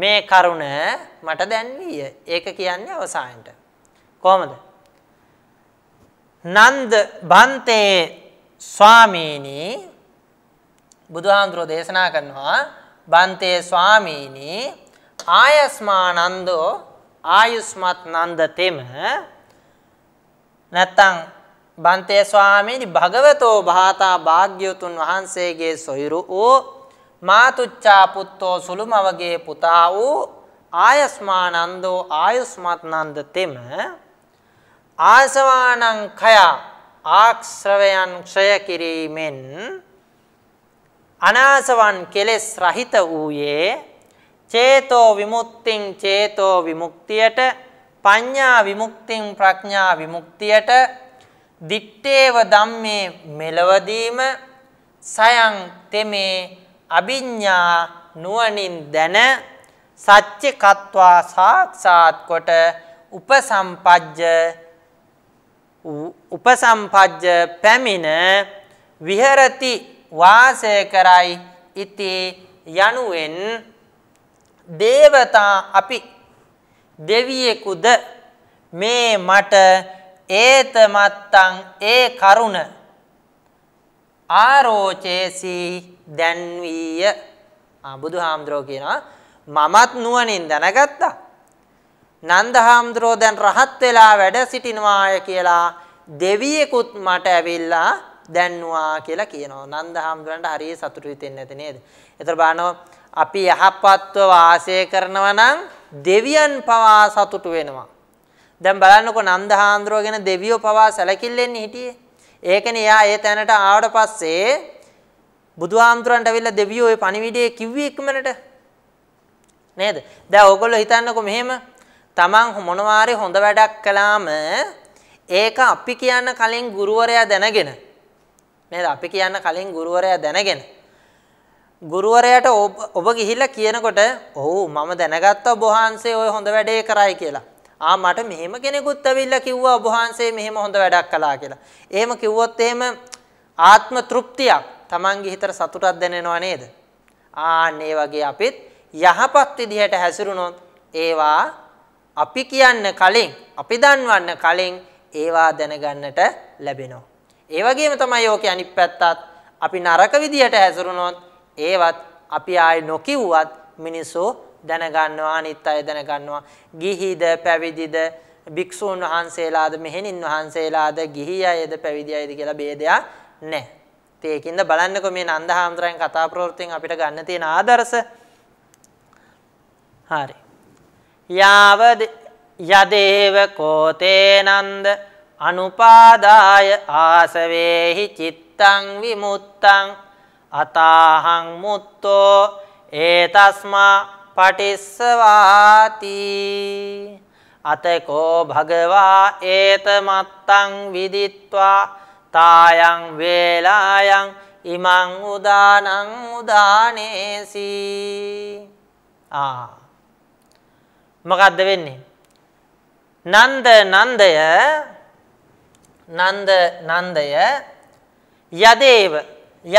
මේ කරුණ මට දැන්වීය. ඒක කියන්නේ අවසානයට. කොහොමද? නන්ද බන්තේ ස්වාමීනි බුදුහාමුදුරෝ දේශනා කරනවා බන්තේ ස්වාමීනි ආයස්මා නන්දෝ ආයුස්මත් නන්ද තෙම නැත්තං බන්තේ ස්වාමීනි භගවතෝ භාතා භාග්‍යවතුන් වහන්සේගේ සොයුරු වූ මාතුච්චා පුත්තෝ සුළුමවගේ පුතා වූ ආයස්මානන්දෝ ආයුස්මත්නන්ද තෙම ආසවානං කයා ආක්ෂ්‍රවයන් ක්ෂය කිරීමෙන් අනාසවන් කෙලෙස් රහිත වූයේ චේතෝ විමුක්තිං චේතෝ විමුක්තියට පඤ්ඤා විමුක්තිං ප්‍රඥා විමුක්තියට දිත්තේව ධම්මේ මෙලවදීම සයන් තෙමේ අභිඥා නුවණින් දැන සත්‍ය කତ୍වා සාක්ෂාත් කොට උපසම්පජ්ජ උපසම්පජ්ජ පැමිණ විහෙරති වාසය කරයි ඉති යනුවෙන් දේවතා අපි දෙවියෙකුද මේ මට ඒතමත්තං ඒ කරුණ ආරෝචේසි දැන්විය බුදුහාමුදුරෝ කියනවා මමත් නුවණින් දැනගත්තා නන්දහාමුදුරෝ දැන් රහත් වෙලා වැඩ සිටිනවාය කියලා දෙවියෙකුත් මට ඇවිල්ලා දැන්වා කියලා කියනවා නන්දහාමුදුරන්ට හරිය සතුටු වෙන්නේ නැති නේද? ඒතර බලනවා අපි යහපත්ව වාසය කරනවා නම් දෙවියන් පවා සතුටු වෙනවා. දැන් බලන්නකෝ නන්දහාමුදුරෝ ගැන දෙවියෝ පවා සැලකිල්ලෙන් හිටියේ. ඒකනේ එයා ඒ තැනට ආවට පස්සේ බුදුහාමුදුරන්ට අවිල්ල දෙවියෝ ওই පණිවිඩය කිව්වේ ඉක්මනට නේද? දැන් ඕගොල්ලෝ හිතන්නකෝ මෙහෙම තමන් මොනවාරි හොඳ වැඩක් කළාම ඒක අපි කියන්න කලින් ගුරුවරයා දැනගෙන නේද? අපි කියන්න කලින් ගුරුවරයා දැනගෙන ගුරුවරයාට ඔබ ගිහිල්ලා කියනකොට "ඔව් මම දැනගත්තා ඔබ වහන්සේ ওই හොඳ වැඩේ කරයි" කියලා. ආ මට මෙහෙම කෙනෙකුත් ඇවිල්ලා කිව්වා ඔබ වහන්සේ මෙහෙම හොඳ වැඩක් කළා කියලා. එහෙම කිව්වොත් එහෙම ආත්ම තෘප්තියක් Tamange හිතට සතුටක් දැනෙනව නේද? ආන්න ඒ වගේ අපිත් යහපත් විදිහට හැසිරුණොත් ඒවා අපි කියන්න කලින් අපි දන්වන්න කලින් ඒවා දැනගන්නට ලැබෙනවා. ඒ වගේම තමයි ඕකේ අනිත් පැත්තත් අපි නරක විදිහට හැසිරුණොත් ඒවත් අපි ආයේ නොකිව්වත් මිනිස්සු දැනගන්නවා අනිත් අය දැනගන්නවා ගිහිද පැවිදිද භික්ෂූන් වහන්සේලාද මෙහෙණින් වහන්සේලාද ගිහි අයද පැවිදි අයද කියලා ભેදයක් නැහැ. ඒකින්ද බලන්නකෝ මේ නන්දහාමතරයන් කතා ප්‍රවෘත්තියෙන් අපිට ගන්න තියෙන ආදර්ශ. හරි. යාවද යදේව කෝතේ නන්ද අනුපාදාය ආසවේහි චිත්තං විමුත්තං අතාහං මුත්තෝ ඒතස්මා පටිස්සවාති අතකෝ භගවා ඒතමත්තං විදිත්වා තායන් වේලායන් ඉමං උදානං උදානේසි ආ මොකද්ද වෙන්නේ නන්ද නන්දය නන්ද නන්දය යදේව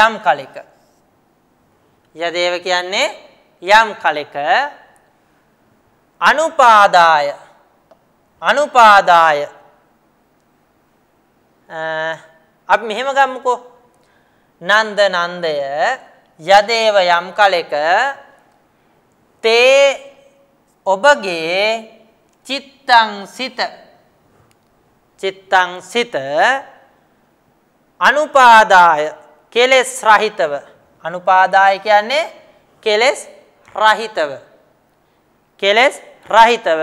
යම් කලෙක යදේව කියන්නේ යම් කලෙක අනුපාදාය අනුපාදාය අපි මෙහෙම ගමුකෝ නන්ද නන්දය යදේව යම් කලෙක තේ ඔබගේ චිත්තං සිත චිත්තං සිත අනුපාදාය කෙලෙස් රහිතව අනුපාදාය කියන්නේ කෙලෙස් රහිතව කෙලස් රහිතව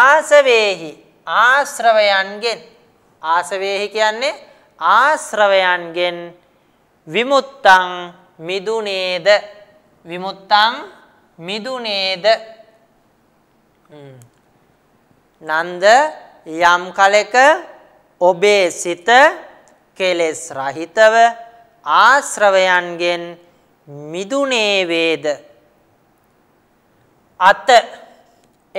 ආසවේහි ආශ්‍රවයන්ගෙන් ආසවේහි කියන්නේ ආශ්‍රවයන්ගෙන් විමුත්තං මිදුනේද විමුත්තං මිදුනේද නන්ද යම් කලෙක ඔබේ සිත කෙලෙස් රහිතව ආශ්‍රවයන්ගෙන් මිදුනේ වේද අත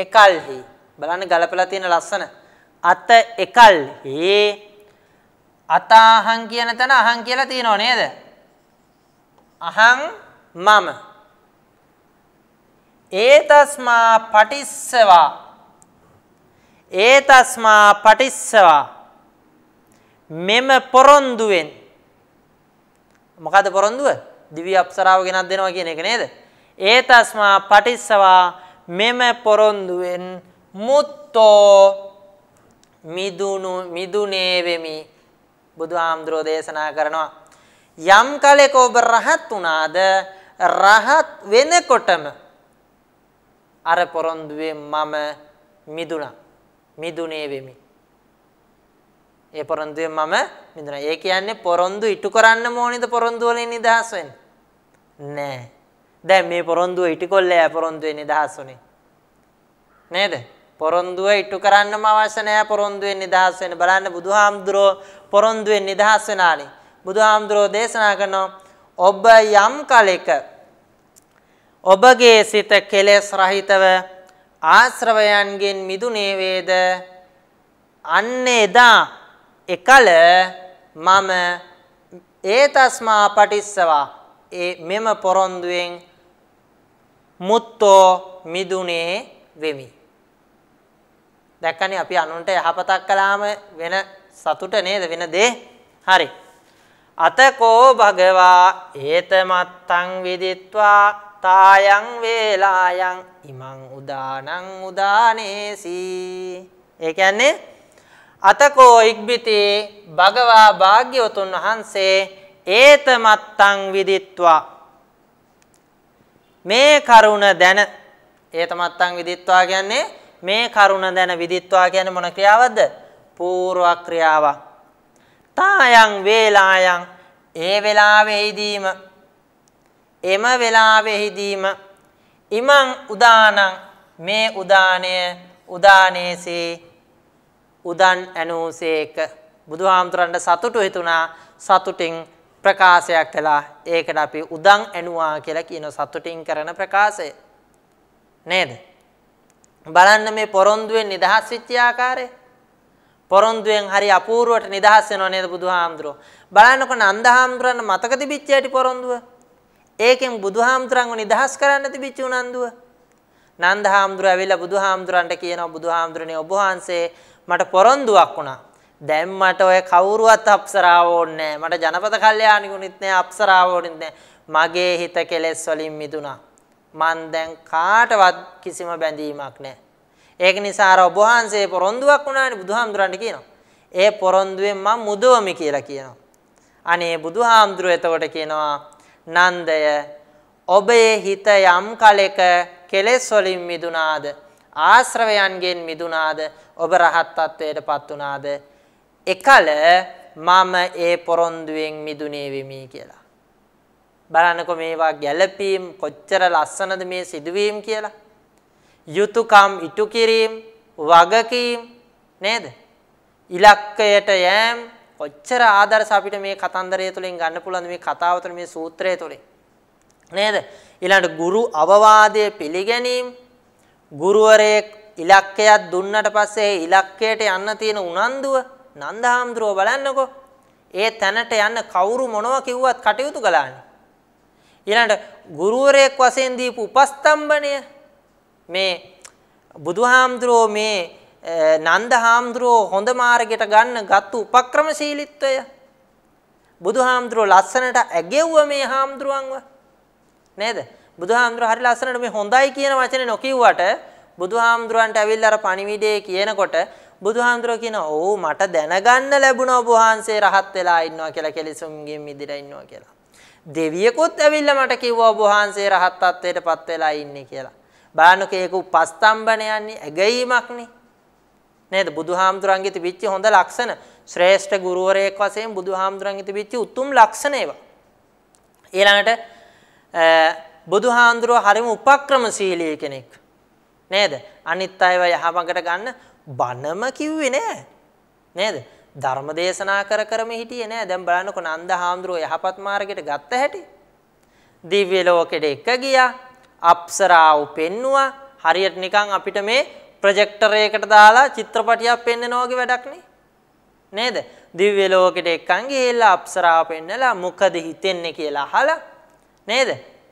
එකල්හි බලන්න ගලපලා තියෙන ලස්සන අත එකල්හි අතාහං කියන තැන අහං කියලා තියෙනව නේද අහං මම ඒතස්මා පටිස්සවා ඒතස්මා පටිස්සවා මෙම පොරොන්දුවෙන් මොකද පොරොන්දුව දිවි අප්සරාව ගෙනත් දෙනවා කියන එක නේද ඒ තස්මා පටිස්සවා මෙම පොරොන්දුවෙන් මුත්තෝ මිදුණු මිදුනේ වෙමි බුදුහාමුදුරෝ දේශනා කරනවා යම් කලෙක ඔබ රහත් වුණාද රහත් වෙනකොටම අර පොරොන්දුවේ මම මිදුණා මිදුනේ වෙමි ඒ පොරොන්දුවේ මම මිදුණා ඒ කියන්නේ පොරොන්දු ඉටු කරන්න ඕනේද පොරොන්දු වලින් නිදහස් වෙන්න නෑ දැන් මේ පොරොන්දුව ඉටිකොල්ලෑ පොරොන්දුවේ නිදහස් උනේ. නේද? පොරොන්දුව ඉටු කරන්නම අවශ්‍ය නැහැ පොරොන්දුවෙන් නිදහස් වෙන්න. බලන්න බුදුහාමුදුරෝ පොරොන්දුවෙන් නිදහස් වෙනානේ. බුදුහාමුදුරෝ දේශනා කරනවා ඔබ යම් කලෙක ඔබගේ සිත කෙලෙස් රහිතව ආශ්‍රවයන්ගෙන් මිදුනේ වේද අන්න එදා එකල මම ඒතස්මා පටිස්සවා ඒ මෙම පොරොන්දුවෙන් මුත්තෝ මිදුනේ වෙමි. දැක්කනේ අපි අනුන්ට යහපතක් කළාම වෙන සතුට නේද වෙන දේ? හරි. අතකෝ භගවා ඒතමත්තං විදිත්වා තායන් වේලායන් ඉමං උදානං උදානේසි ඒ කියන්නේ අතකෝ ඉක්බිතේ භගවා භාග්‍යවතුන් වහන්සේ ඒතමත්තං විදිත්වා මේ කරුණ දැන ඒ තමත්තන් විදිත්වා කියන්නේ මේ කරුණ දැන විදිත්වා කියන්නේ මොන ක්‍රියාවක්ද? පූර්ව ක්‍රියාවක්. තායන් වේලායන් ඒ වෙලාවේදීම එම වෙලාවේදීම ඉමං උදානං මේ උදානය උදානේසේ උදන් ඇනූසේක බුදුහාමුදුරන්ට සතුටු හිතුණා සතුටින් ප්‍රකාශයක් කළා. ඒකට අපි උදන් ඇනුවා කියලා කියන සතුටින් කරන ප්‍රකාශය. නේද? බලන්න මේ පොරොන්දුවෙන් නිදහස් වෙච්ච ආකාරය. පොරොන්දුවෙන් හරි අපූර්වට නිදහස් වෙනව නේද බුදුහාමුදුරෝ? බලන්නකො නන්දහාමුදුරන් මතක තිබිච්ච ඇටි පොරොන්දුව. ඒකෙන් බුදුහාමුදුරන්ව නිදහස් කරන්න තිබිච්ච උනන්දුව. නන්දහාමුදුර ඇවිල්ලා බුදුහාමුදුරන්ට කියනවා බුදුහාමුදුරනේ ඔබ වහන්සේ මට පොරොන්දුවක් වුණා. දැන් මට ඔය කවුරුවත් අප්සරාව ඕනේ මට ජනපද කල්යාණිකුනිත් නෑ අප්සරාව ඕනෙත් මගේ හිත කෙලෙස් වලින් මිදුණා. මන් දැන් කාටවත් කිසිම බැඳීමක් නෑ. ඒක නිසා අර ඔබ වහන්සේ පොරොන්දුවක් වුණානේ බුදුහාමුදුරන්ට කියනවා. ඒ පොරොන්දුවෙන් මම මුදවමි කියලා කියනවා. අනේ බුදුහාමුදුරුව එතකොට කියනවා නන්දය ඔබේ හිත යම් කලෙක කෙලෙස් වලින් මිදුණාද ආශ්‍රවයන්ගෙන් මිදුණාද ඔබ රහත් තත්වයටපත් වුණාද එකල මම ඒ පොරොන්දුවෙන් මිදුනේ වෙමි කියලා. බලන්නකො මේවා ගැළපීම් කොච්චර ලස්සනද මේ සිදුවීම් කියලා. යුතුයකම් ඉටු කිරීම, වගකීම් නේද? ඉලක්කයට යෑම කොච්චර ආදර්ශ අපිට මේ කතන්දරය තුළින් ගන්න පුළුවන්ද මේ කතාව තුළ මේ සූත්‍රය තුළින් නේද ඊළඟට ගුරු අවවාදය පිළිගැනීම ගුරුවරයෙක් ඉලක්කයක් දුන්නට පස්සේ ඒ ඉලක්කයට යන්න තියෙන උනන්දුව නන්දහාමුදුරුව බලන්නකෝ. ඒ තැනට යන්න කවුරු මොනව කිව්වත් කටයුතු කළානේ. ඊළඟට ගුරුවරයෙක් වශයෙන් දීපු උපස්තම්භණය මේ බුදුහාමුදුරුව මේ නන්දහාමුදුරුව හොඳ මාර්ගයට ගන්න ගත්තු උපක්‍රමශීලීත්වය බුදුහාමුදුරුව ලස්සනට ඇගෙව්ව මේ හාමුදුරුවන්ව නේද? බුදුහාමුදුරුව හරි ලස්සනට මේ හොඳයි කියන වචනේ නොකියුවට බුදුහාමුදුරන්ට ඇවිල්ලා අර පණිවිඩයේ කියනකොට බුදුහාඳුර කියන "ඔව් මට දැනගන්න ලැබුණා ඔබ වහන්සේ රහත් වෙලා ඉන්නවා කියලා කෙලිසුම්ගෙන් මිදිලා ඉන්නවා කියලා." දෙවියෙකුත් ඇවිල්ලා මට කිව්වා ඔබ වහන්සේ රහත් ත්වයටපත් වෙලා ඉන්නේ කියලා. බානුකේක උපස්තම්බන යන්නේ ඇගීමක්නේ. නේද බුදුහාමුදුරන්ගේ තිබිච්ච හොඳ ලක්ෂණ ශ්‍රේෂ්ඨ ගුරුවරයෙක් වශයෙන් බුදුහාමුදුරන්ගේ තිබිච්ච උතුම් ලක්ෂණ ඒවා. ඊළඟට බුදුහාමුදුරුව හරිම උපක්‍රමශීලී කෙනෙක්. නේද? අනිත් අයව යහපඟට ගන්න බනම කිව්වේ නෑ. නේද? ධර්ම දේශනා කර කරම හිටියේ නෑ. දැන් බලන්නකො නන්ද හාමුදුරුව යහපත් මාර්ගයට ගත්ත හැටි. දිව්‍ය ලෝකෙට එක ගියා. අප්සරාව පෙන්නවා. හරියට නිකන් අපිට මේ ප්‍රොජෙක්ටර් එකකට දාලා චිත්‍රපටියක් පෙන්වනවා වගේ වැඩක් නේ. නේද? දිව්‍ය ලෝකෙට එක්කන් ගිහිල්ලා අප්සරාව පෙන්නලා මොකද හිතෙන්නේ කියලා අහලා නේද?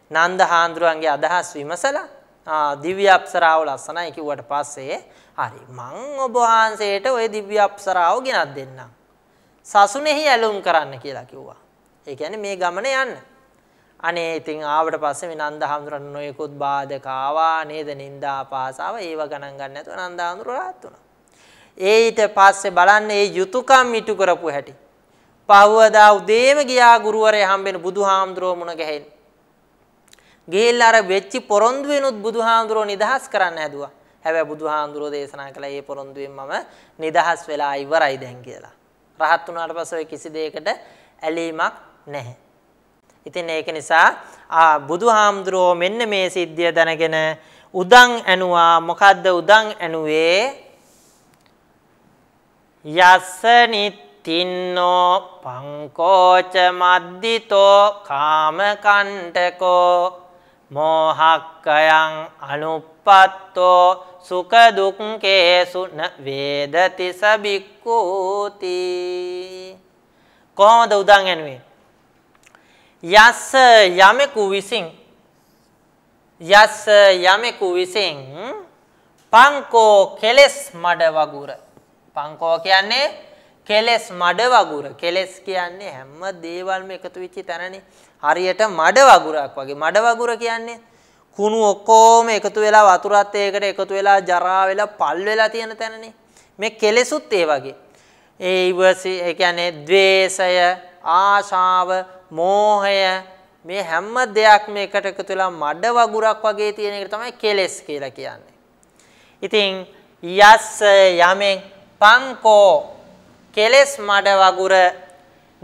නන්ද හාමුදුරුවන්ගේ අදහස් විමසලා දිව්‍ය අප්සරාව ලස්සනයි කිව්වට පස්සේ හරි මං ඔබ වහන්සේට ওই දිව්‍ය අප්සරාව ගෙනත් දෙන්නම්. සසුනේහි ඇලුම් කරන්න කියලා කිව්වා. ඒ කියන්නේ මේ ගමන යන්න. අනේ ඉතින් ආවට පස්සේ මේ නන්ද හඳුරන නොයෙකුත් බාධක ආවා නේද නින්දා පාසාව ඒව ගණන් ගන්න නැතුව නන්ද හඳුරලාත් උනා. ඒ ඊට පස්සේ බලන්න මේ යුතුයකම් ඉටු කරපු හැටි. පහවදා උදේම ගියා ගුරුවරයා හම්බෙන බුදුහාමුදුරුවෝ මුණ ගැහෙන්නේ. ගිහිල්ලා අර වෙච්චි පොරොන්දු වෙනුත් බුදුහාඳුරෝ නිදහස් කරන්න හැදුවා. හැබැයි බුදුහාඳුරෝ දේශනා කළා මේ පොරොන්දුෙන් මම නිදහස් වෙලා ඉවරයි දැන් කියලා. රහත් වුණාට පස්සේ ඔය කිසි දෙයකට ඇලීමක් නැහැ. ඉතින් ඒක නිසා ආ බුදුහාමුදුරෝ මෙන්න මේ සිද්ධිය දැනගෙන උදන් ඇනුවා මොකද්ද උදන් ඇනුවේ යස්ස නිත්තින්නෝ පංකෝච මද්දිතෝ කාමකණ්ඨකෝ මෝහක්කයන් අනුප්පත්තෝ සුඛ දුක්ඛේසු න වේදති සබික්කෝති කොහොමද උදාන් යනුවේ යස්ස යමෙකු විසින් යස්ස යමෙකු විසින් පංකෝ කෙලස් මඩ වගුර පංකෝ කියන්නේ කෙලස් මඩ වගුර කෙලස් කියන්නේ හැම දේවල්ම එකතු වෙච්ච තැනනේ හරියට මඩ වගුරක් වගේ මඩ වගුර කියන්නේ කුණු ඔක්කොම එකතු වෙලා වතුරත් ඒකට එකතු වෙලා ජරා වෙලා පල් වෙලා තියෙන තැනනේ මේ කෙලෙසුත් ඒ වගේ ඒ ඉවසි ඒ කියන්නේ द्वේෂය ආශාව මෝහය මේ හැම දෙයක්ම එකට එකතු වෙලා මඩ වගුරක් වගේ තියෙන එක තමයි කෙලෙස් කියලා කියන්නේ ඉතින් යස්ස යමෙන් පංකෝ කෙලෙස් මඩ වගුර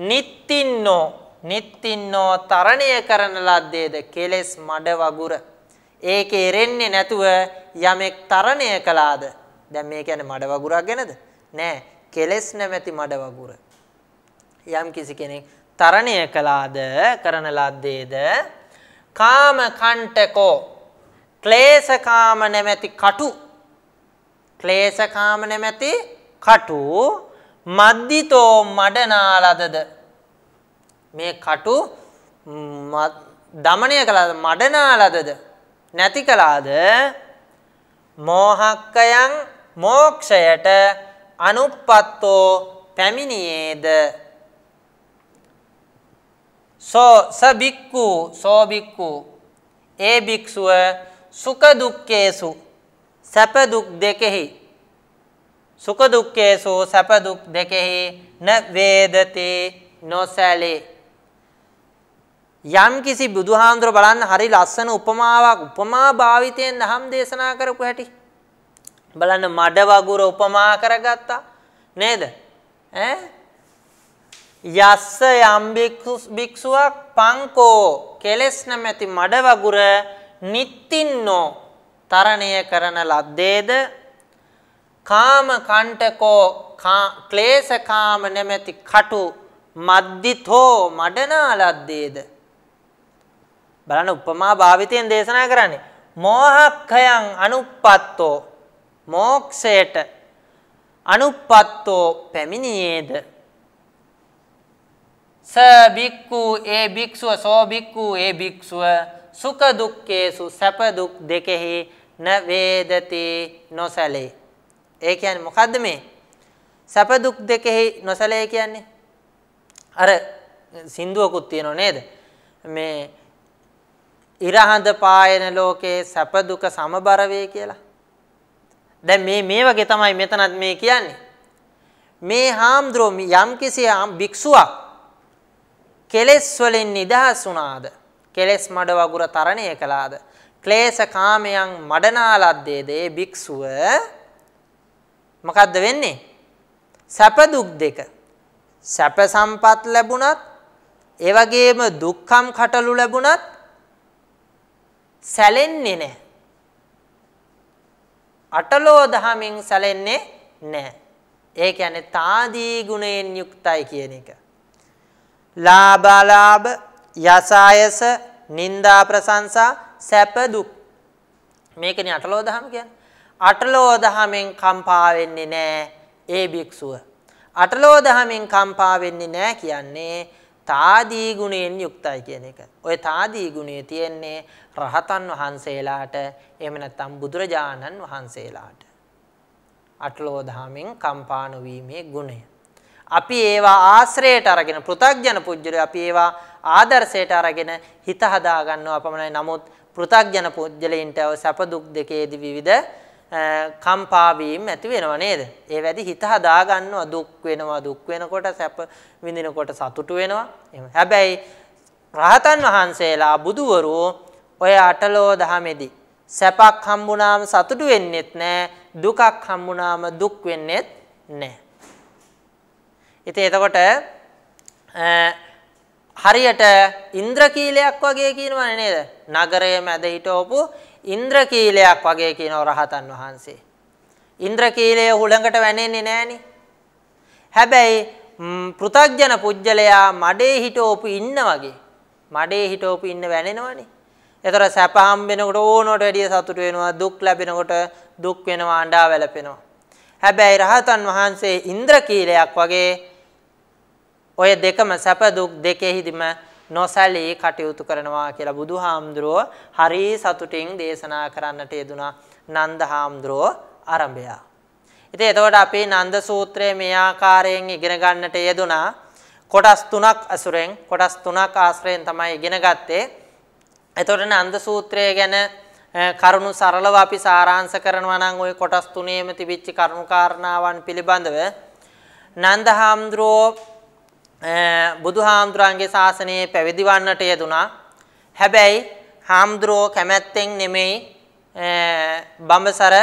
නිත්තින්නෝ නිත්තින්නෝ තරණය කරන ලද්දේද කෙලෙස් මඩ වගුර. ඒක එරෙන්නේ නැතුව යමෙක් තරණය කළාද? දැන් මේ කියන්නේ මඩ වගුරක් ගැනද? නෑ. කෙලෙස් නැමැති මඩ වගුර. යම් කිසි කෙනෙක් තරණය කළාද කරන ලද්දේද කාම කණ්ඨකෝ ක්ලේශකාම නැමැති කටු ක්ලේශකාම නැමැති කටු මද්දිතෝ මඩනාලදද මේ කටු දමණය කළාද මඩනාලදද නැති කළාද මෝහක්කයන් මෝක්ෂයට අනුප්පත්තෝ පැමිණියේද සෝ සබික්කු සෝ බික්කු ඒ භික්ෂුව සුඛ දුක්ඛේසු සැප දුක් දෙකෙහි සුඛ දුක්ඛේසු සැප දුක් දෙකෙහි න වේදති නොසැලේ යම්කිසි බුදුහාඳුර බලන්න හරි ලස්සන උපමාවක් උපමා භාවිතයෙන් දහම් දේශනා කරපු හැටි. බලන්න මඩ වගුර උපමා කරගත්තා නේද? ඈ යස්ස යම් භික්ෂුවක් පංකෝ කෙලස් නැමැති මඩ වගුර නිත්තින්නෝ තරණය කරන ලද්දේද කාම කණ්ඨකෝ ක්ලේශ කාම නැමැති කටු මද්දිතෝ මඩනා ලද්දේද බලන්න උපමා භාවිතයෙන් දේශනා කරන්නේ. මෝහක්ඛයන් අනුප්පත්තෝ මෝක්ෂයට අනුප්පත්තෝ පැමිණියේද ස බික්කු ඒ භික්ෂුව සෝ බික්කු ඒ භික්ෂුව සුඛ දුක්ඛේසු සැප දුක් දෙකෙහි න වේදති නොසැලේ ඒ කියන්නේ මොකද්ද මේ සැප දුක් දෙකෙහි නොසැලේ කියන්නේ අර සින්දුවකුත් තියෙනව නේද මේ ඉරහඳ පායන ලෝකේ සැප දුක සමබර වේ කියලා. දැන් මේ මේ වගේ තමයි මෙතනත් මේ කියන්නේ. මේ හාම්ද්‍රෝ යම් කිසි භික්ෂුවක් කෙලෙස් වලින් නිදහස් වුණාද? කෙලෙස් මඩ වගුර තරණය කළාද? ක්ලේශ කාමයන් මඩනාලද්දේද ඒ භික්ෂුව මොකද්ද වෙන්නේ? සැප දුක් දෙක. සැප සම්පත් ලැබුණත් ඒ වගේම දුක්ඛම් කටලු ලැබුණත් සැලෙන්නේ නැහැ. අටලෝ දහමෙන් සැලෙන්නේ නැහැ. ඒ කියන්නේ తాදී ගුණයෙන් යුක්තයි කියන එක. ලාභාලාභ, යසායස, නිന്ദා ප්‍රශංසා, සැප දුක්. මේකනේ අටලෝ දහම කියන්නේ. අටලෝ දහමෙන් කම්පා වෙන්නේ නැහැ ඒ භික්ෂුව. අටලෝ දහමෙන් කම්පා වෙන්නේ නැහැ කියන්නේ තාදී ගුණයෙන් යුක්තයි කියන එක. ඔය තාදී ගුණය තියෙන්නේ රහතන් වහන්සේලාට එහෙම නැත්නම් බුදුරජාණන් වහන්සේලාට. අටලෝ දහමෙන් කම්පා නොවීමේ ගුණය. අපි ඒවා ආශ්‍රයයට අරගෙන පෘථග්ජන පුජ්‍යලෝ අපි ඒවා ආදර්ශයට අරගෙන හිත හදා ගන්නවා පමණයි. නමුත් පෘථග්ජන පුජ්‍යලයින්ට සැප දුක් දෙකේදී විවිධ කම්පා වීම ඇති වෙනව නේද? ඒ වැඩි හිත හදා ගන්නවා දුක් වෙනවා දුක් වෙනකොට සැප විඳිනකොට සතුටු වෙනවා. එහෙම. හැබැයි රහතන් වහන්සේලා බුදුවරු ඔය අටලෝ දහමේදී සැපක් හම්බුනාම සතුටු වෙන්නෙත් නැහැ, දුකක් හම්බුනාම දුක් වෙන්නෙත් නැහැ. ඉතින් එතකොට හරියට ඉන්ද්‍රකීලයක් වගේ කියනවනේ නේද? නගරයේ මැද හිටවපු ඉන්ද්‍රකීලයක් වගේ කියනෝ රහතන් වහන්සේ. ඉන්ද්‍රකීලය හුළඟට වැනෙන්නේ නෑනේ. හැබැයි පෘථග්ජන පුජ්‍යලයා මඩේ හිටවපු ඉන්න වගේ. මඩේ හිටවපු ඉන්න වැනෙනවනේ. එතර සැප හම්බෙනකොට ඕනෝට වැඩිය සතුට වෙනවා දුක් ලැබෙනකොට දුක් වෙනවා අඬා වැළපෙනවා. හැබැයි රහතන් වහන්සේ ඉන්ද්‍රකීලයක් වගේ ඔය දෙකම සැප දුක් දෙකෙහිදීම නොසැලී කටයුතු කරනවා කියලා බුදුහාමුදුරුව හරි සතුටින් දේශනා කරන්නට යෙදුනා නන්දහාමුදුරුව ආරම්භය. ඉතින් එතකොට අපි නන්ද සූත්‍රය මේ ආකාරයෙන් ඉගෙන ගන්නට යෙදුනා. කොටස් තුනක් අසුරෙන් කොටස් තුනක් ආශ්‍රයෙන් තමයි ඉගෙන ගත්තේ. එතකොට නන්ද සූත්‍රය ගැන කරුණු සරලව අපි සාරාංශ කරනවා නම් ওই කොටස් තුනේම තිබිච්ච කරුණු කාරණාවන් පිළිබඳව නන්ද හාමුදුරුවෝ බුදුහාමුදුරන්ගේ ශාසනයේ පැවිදි වන්නට යෙදුනා. හැබැයි හාමුදුරෝ කැමැත්තෙන් නෙමෙයි බඹසර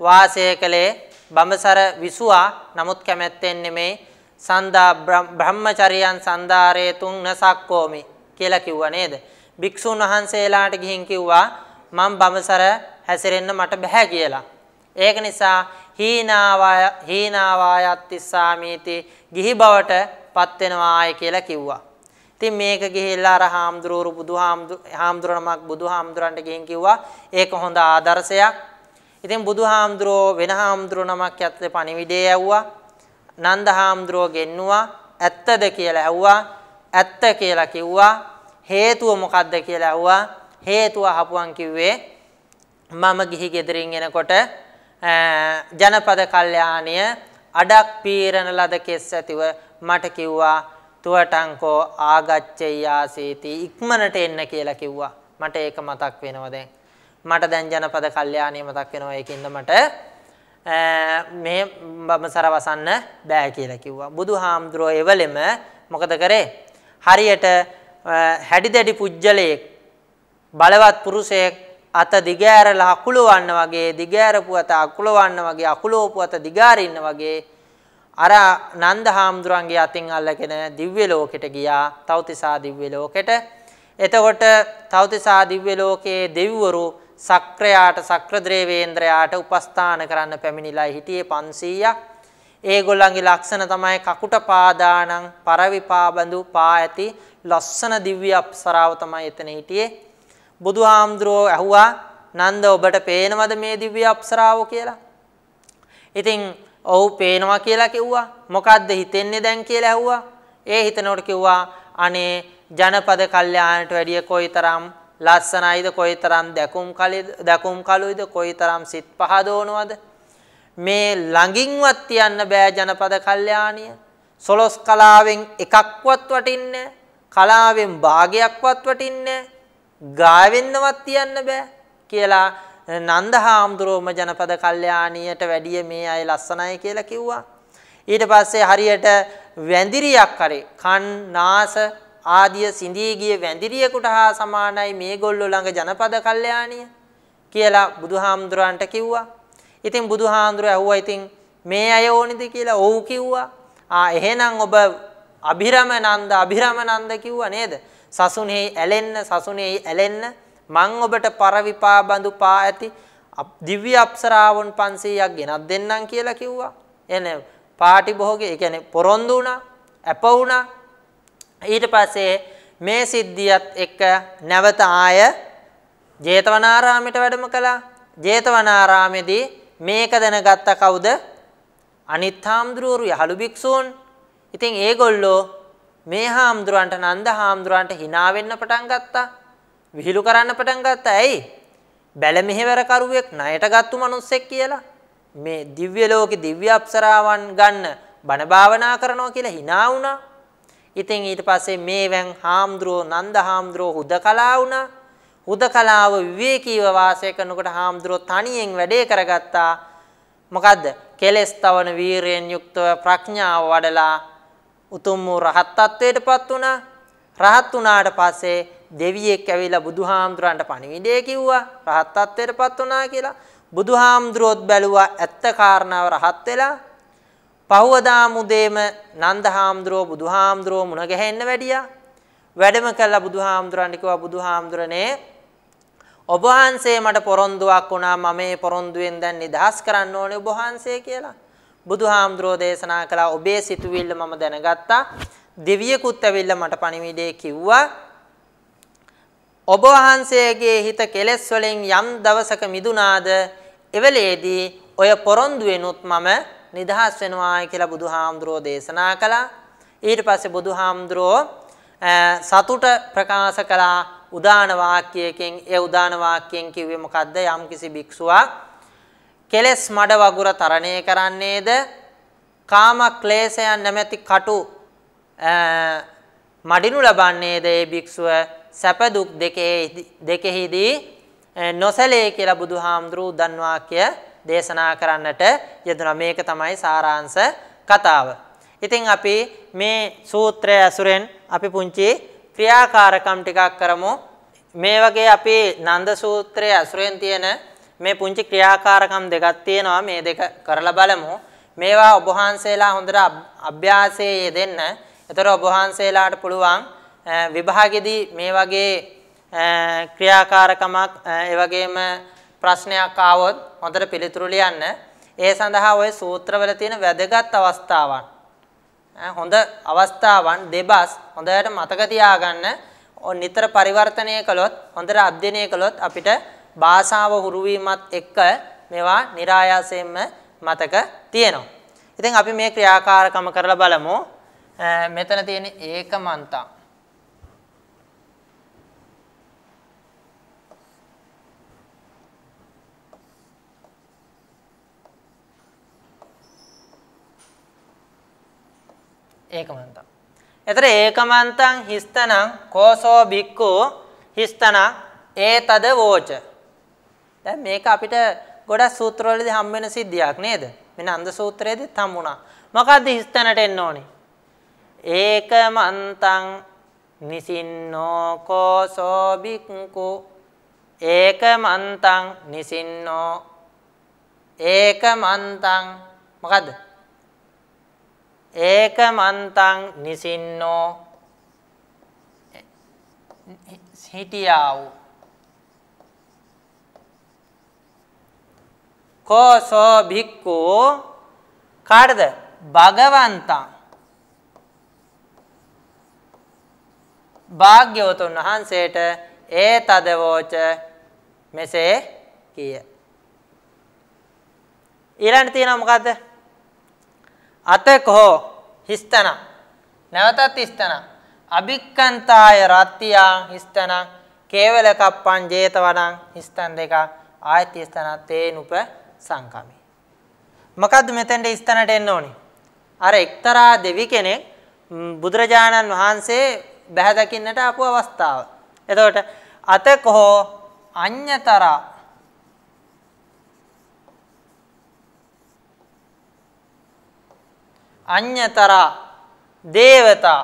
වාසය කළේ බඹසර විසුවා නමුත් කැමැත්තෙන් නෙමෙයි සන්දා බ්‍රහ්මචරියන් සන්දාරේ තුන් නසක්කෝමි කියලා කිව්වා නේද? භික්ෂුන් වහන්සේලාට ගිහින් කිව්වා මම බඹසර හැසිරෙන්න මට බෑ කියලා. ඒක නිසා හීනාවාය හීනාවායත්තිස්සාමීති ගිහි බවට පත් වෙනවායි කියලා කිව්වා. ඉතින් මේක ගිහිල්ලා අර හාමුදුරුවෝ බුදුහාමුදුර හාමුදුරනමක් බුදුහාමුදුරන්ට ගිහින් කිව්වා ඒක හොඳ ආදර්ශයක්. ඉතින් බුදුහාමුදුරුවෝ වෙන හාමුදුරනමක් යත්තේ පණිවිඩය ඇව්වා. නන්ද හාමුදුරුවෝ ගෙන්නුවා ඇත්තද කියලා ඇව්වා. ඇත්ත කියලා කිව්වා. හේතුව මොකද්ද කියලා ඇව්වා. හේතුව අහපුවන් කිව්වේ මම ගිහි ගෙදරින් එනකොට ජනපද කල්යාණිය අඩක් පීරණ ලද කෙස් ඇතිව මට කිව්වා තුවටංකෝ ආගච්ඡයාසීති ඉක්මනට එන්න කියලා කිව්වා. මට ඒක මතක් වෙනවා දැන්. මට දැන් ජනපද කල්යාණිය මතක් වෙනවා ඒකින්ද මට මේ බඹසර වසන්න බෑ කියලා කිව්වා. බුදුහාමුදුරෝ එවලෙම මොකද කරේ? හරියට හැඩි දැඩි පුජ්‍යලයේ බලවත් පුරුෂයෙක් අත දිගෑරලා අකුලවන්න වගේ දිගෑරපු අත අකුලවන්න වගේ අකුලෝපු අත දිගාරින්න වගේ අර නන්ද හාමුදුරන්ගේ අතින් අල්ලගෙන දිව්‍ය ලෝකෙට ගියා තවතිසා දිව්‍ය ලෝකෙට එතකොට තවතිසා දිව්‍ය ලෝකයේ දෙවිවරු සක්‍රයාට සක්‍රද්‍රේවේන්ද්‍රයාට උපස්ථාන කරන්න පැමිණිලා හිටියේ 500ක් ඒගොල්ලන්ගේ ලක්ෂණ තමයි කකුට පාදානං පරවිපාබඳු පා ඇති ලස්සන දිව්‍ය අප්සරාව තමයි එතන හිටියේ බුදුහාමුදුරුවෝ ඇහුවා නන්ද ඔබට පේනවද මේ දිව්‍ය අප්සරාවෝ කියලා? ඉතින් ඔව් පේනවා කියලා කිව්වා. මොකද්ද හිතෙන්නේ දැන් කියලා ඇහුවා. ඒ හිතනකොට කිව්වා අනේ ජනපද කල්යාණයට වැඩිය කොයිතරම් ලස්සනයිද කොයිතරම් දැකුම් කලෙද දැකුම් කලුයිද කොයිතරම් සිත් පහදවනවද මේ ළඟින්වත් තියන්න බෑ ජනපද කල්යාණිය සොලොස් කලාවෙන් එකක්වත් වටින්නේ කලාවෙන් භාගයක්වත් වටින්නේ ගාවෙන්නවත් තියන්න බෑ කියලා නන්ද හාමුදුරුවම ජනපද කල්යාණියට වැඩිය මේ අය ලස්සනයි කියලා කිව්වා. ඊට පස්සේ හරියට වැඳිරියක් කරේ කන් නාස ආදිය සිඳී ගිය වැඳිරියෙකුට හා සමානයි මේගොල්ලෝ ළඟ ජනපද කල්යාණිය කියලා බුදුහාමුදුරන්ට කිව්වා. ඉතින් බුදුහාමුදුර ඇහුවා ඉතින් මේ අය ඕනිද කියලා ඔව් කිව්වා. ආ එහෙනම් ඔබ අභිරම නන්ද අභිරම නන්ද කිව්වා නේද? සසුනේ ඇලෙන්න සසුනේ ඇලෙන්න මං ඔබට පරවිපා බඳු පා ඇති දිව්‍ය අප්සරාවන් 500ක් ගෙනත් දෙන්නම් කියලා කිව්වා. එනේ පාටි බොහෝගේ ඒ කියන්නේ පොරොන්දු වුණා, අප වුණා. ඊට පස්සේ මේ සිද්ධියත් එක්ක නැවත ආය ජේතවනාරාමයට වැඩම කළා. ජේතවනාරාමේදී මේක දැනගත්ත කවුද? අනිත් හාමුදුරුවෝ යහළු භික්ෂූන්. ඉතින් ඒගොල්ලෝ මේ හාමුදුරන්ට නන්ද හාමුදුරන්ට hina වෙන්න පටන් ගත්තා. විහිළු කරන්න පටන් ගත්තා. ඇයි? බැල මෙහෙවර කරුවෙක් ණයට ගත්තු මිනිස්සෙක් කියලා. මේ දිව්‍ය ලෝකේ දිව්‍ය අප්සරාවන් ගන්න බණ භාවනා කරනවා කියලා hina වුණා. ඉතින් ඊට පස්සේ මේ වැන් හාමුදුරෝ නන්ද හාමුදුරෝ හුදකලා වුණා. හුදකලාව විවේකීව වාසය කරනකොට හාමුදුරෝ තනියෙන් වැඩේ කරගත්තා. මොකද්ද? කෙලස් තවන වීරයෙන් යුක්තව ප්‍රඥාව වඩලා උතුම් වූ රහත් ත්වයටපත් වුණා. රහත් වුණාට පස්සේ දෙවියෙක් ඇවිල්ලා බුදුහාමුදුරන්ට පණිවිඩය කිව්වා. රහත් ත්වයටපත් වුණා කියලා. බුදුහාමුදුරුවොත් බැලුවා ඇත්ත කාරණාව රහත් වෙලා. පහවදා මුදේම නන්දහාමුදුරුවෝ බුදුහාමුදුරුවෝ මුණ ගැහෙන්න වැඩියා. වැඩම කළා බුදුහාමුදුරන්ට කිව්වා බුදුහාමුදුරනේ ඔබ වහන්සේ මට පොරොන්දුවක් වුණා මම මේ පොරොන්දුවෙන් දැන් නිදහස් කරන්න ඕනේ ඔබ වහන්සේ කියලා. බුදුහාමුදුරෝ දේශනා කළා ඔබේ සිතුවිල්ල මම දැනගත්තා. දෙවියෙකුත් ඇවිල්ලා මට පණිවිඩය කිව්වා. ඔබ වහන්සේගේ හිත කෙලෙස් වලින් යම් දවසක මිදුනාද එවලේදී ඔය පොරොන්දු වෙනුත් මම නිදහස් වෙනවායි කියලා බුදුහාමුදුරෝ දේශනා කළා. ඊට පස්සේ බුදුහාමුදුරෝ සතුට ප්‍රකාශ කළා උදාන වාක්‍යයකින් ඒ උදාන වාක්‍යයෙන් කිව්වේ මොකද්ද යම්කිසි භික්ෂුවක් කෙලෙස් මඩ වගුර තරණය කරන්නේද කාම ක්ලේශයන් නැමැති කටු මඩිනු ලබන්නේද ඒ භික්ෂුව සැප දුක් දෙකේ දෙකෙහිදී නොසැලේ කියලා බුදුහාමුදුරුවෝ දන්වාක්‍ය දේශනා කරන්නට යෙදුනා මේක තමයි සාරාංශ කතාව. ඉතින් අපි මේ සූත්‍රය ඇසුරෙන් අපි පුංචි ක්‍රියාකාරකම් ටිකක් කරමු. මේ වගේ අපි නන්ද සූත්‍රයේ ඇසුරෙන් තියෙන මේ පුංචි ක්‍රියාකාරකම් දෙකක් තියෙනවා මේ දෙක කරලා බලමු. මේවා ඔබ වහන්සේලා හොඳට අභ්‍යාසයේ යෙදෙන්න. ඒතර ඔබ වහන්සේලාට පුළුවන් විභාගෙදී මේ වගේ ක්‍රියාකාරකමක් ඒ වගේම ප්‍රශ්නයක් ආවොත් හොඳට පිළිතුරු ලියන්න. ඒ සඳහා ওই සූත්‍රවල තියෙන වැදගත් අවස්ථාවන් හොඳ අවස්ථාවන් දෙබස් හොඳට මතක තියාගන්න. නිතර පරිවර්තනය කළොත් හොඳට අධ්‍යයනය කළොත් අපිට භාෂාව හුරු එක්ක මේවා નિરાයාසයෙන්ම මතක තියෙනවා. ඉතින් අපි මේ ක්‍රියාකාරකම කරලා බලමු. මෙතන තියෙන ඒකමන්තා ඒකමන්තං. එතන ඒකමන්තං හිස්තනං කෝසෝ බික්කු හිස්තනං ඒතද වෝච. දැන් මේක අපිට ගොඩක් සූත්‍රවලදී හම් වෙන සිද්ධියක් නේද? මෙන්න අන්ද සූත්‍රයේදීත් හම් වුණා. මොකද්ද හිස්තැනට එන්න ඕනේ? ඒක මන්තං නිසින්නෝ කෝසෝ බික්කු ඒක මන්තං නිසින්නෝ ඒක මන්තං මොකද්ද? ඒක මන්තං නිසින්නෝ හිටියා වූ හෝසෝ භික්කෝ කාටද භගවන්තං භාග්‍යවතුන් වහන්සේට ඒ තදවෝච මෙසේ කිය. ඊළඟට තියෙනවා මොකද්ද? අතකෝ හිස්තන නැවතත් හිස්තන අභික්කන්තාය රත්තියා හිස්තන කේවල කප්පං 제තවණං හිස්තන් දෙක ආයති හිස්තන තේනුප සංකමී. මොකද්ද මෙතෙන්ට ස්තනට එන්න ඕනේ? අර එක්තරා දෙවි කෙනෙක් බුදුරජාණන් වහන්සේ බැහැ දකින්නට ආපු අවස්ථාව. එතකොට අතකෝ අඤ්‍යතර අඤ්‍යතර දේවතා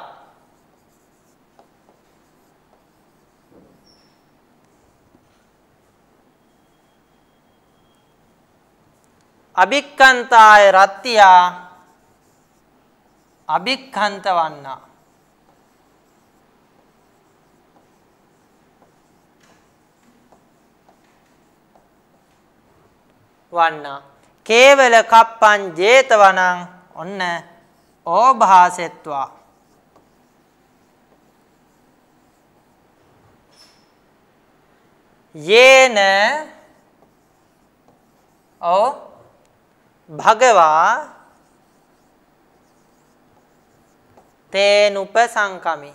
අභික්කන්තාය රත්තියා අභික්කන්ත වන්නා වන්නා කේවල කප්පං 제තවනං ඔන්න ඕභාසෙත්වා යේන ඕ භගවා තේනුප සංකමි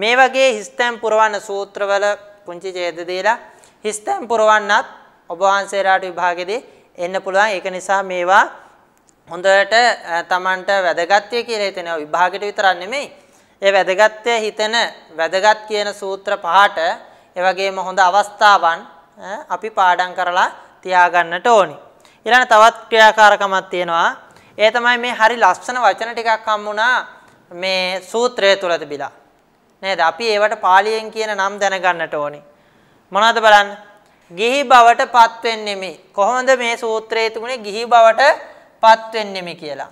මේ වගේ හිස්තැන් පුරවන්න සූත්‍රවල පුංචි ඡේද දීලා හිස්තැන් පුරවන්නත් ඔබ වහන්සේලාට විභාගෙදී එන්න පුළුවන් ඒක නිසා මේවා හොඳට Tamanට වැදගත්ය කියලා හිතෙනවා විභාගෙට විතරක් නෙමෙයි ඒ වැදගත්ය හිතෙන වැදගත් කියන සූත්‍ර පහට ඒ වගේම හොඳ අවස්ථාවන් අපි පාඩම් කරලා තියාගන්නට ඕනේ ඊළඟ තවත් ක්‍රියාකාරකමක් තියෙනවා. ඒ තමයි මේ හරි ලස්සන වචන ටිකක් හම්බුණා මේ සූත්‍රය තුල තිබිලා. නේද? අපි ඒවට පාලියෙන් කියන නම් දැනගන්නට ඕනේ. මොනවද බලන්න? ගිහි බවට පත් වෙන්නෙමි. කොහොමද මේ සූත්‍රයේ තිබුණේ ගිහි බවට පත් වෙන්නෙමි කියලා?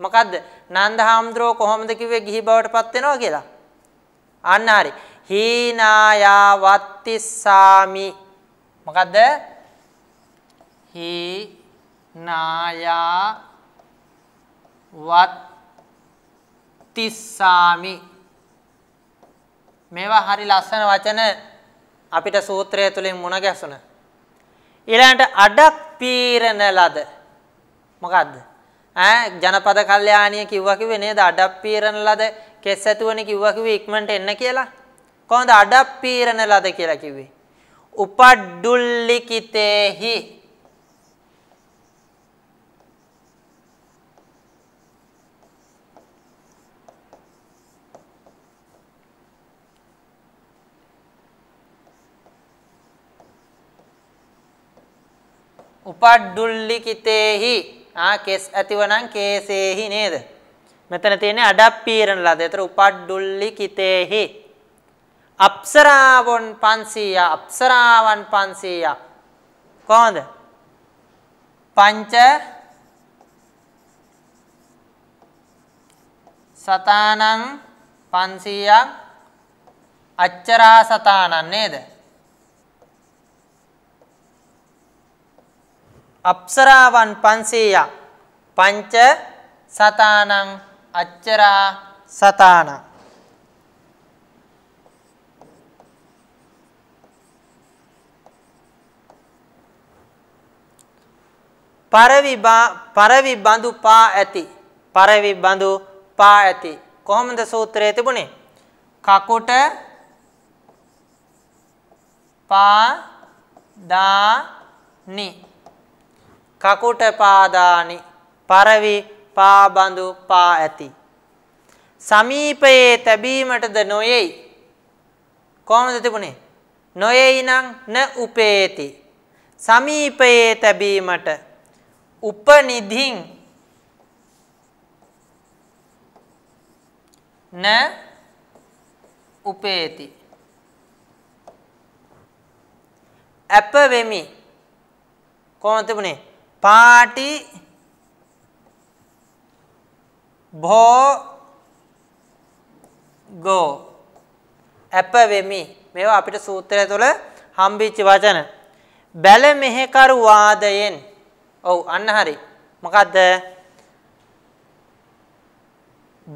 මොකද්ද? නන්දහාම්ද්‍රෝ කොහොමද කිව්වේ ගිහි බවට පත් වෙනවා කියලා? අන්න හරි. හීනායා වත්තිස්සාමි. මොකද්ද? හි නායා වත්තිස්සාමි මේවා හරි ලස්සන වචන අපිට සූත්‍රය තුලින් මුණ ගැසුණ. ඊළඟට අඩක් පීරණ ලද මොකද්ද? ඈ ජනපද කල්යාණිය කිව්වා කිව්වේ නේද අඩක් පීරණ ලද කෙස් ඇතුවනේ කිව්වා කිව්වේ ඉක්මනට එන්න කියලා. කොහොමද අඩක් පීරණ ලද කියලා කිව්වේ? උපඩුල්ලිකිතේහි උපඩ්ඩුල්ලිකිතේහි ආ කෙස් ඇතිවනම් කේසේහි නේද? මෙතන තියෙන්නේ අඩප් පීරණ ලද. ඒතර උපඩ්ඩුල්ලිකිතේහි අප්සරාවන් 500 අප්සරාවන් 500 කොහොමද? පංච සතානං 500ක් අච්චරා සතානං නේද? අප්සරාවන් 500ක් පංච සතානං අච්චරා සතානං පරවිබා පරවි බඳු පා ඇති පරවි බඳු පා ඇති කොහොමද සූත්‍රය තිබුණේ කකුට පා දා නි කකුට පාදානි පරවි පාබඳු පා ඇති සමීපයේ තැබීමටද නොයෙයි කොහොමද තිබුණේ නොයෙයි නම් න උපේති සමීපයේ තැබීමට උපනිධින් න උපේති අප වෙමි කොහොමද තිබුණේ පාටි භෝ ගෝ අප වෙමි මේවා අපිට සූත්‍රය තුළ හම්බිච්ච වචන බැල මෙහෙකරු වාදයෙන් ඔව් අන්න හරි මොකද්ද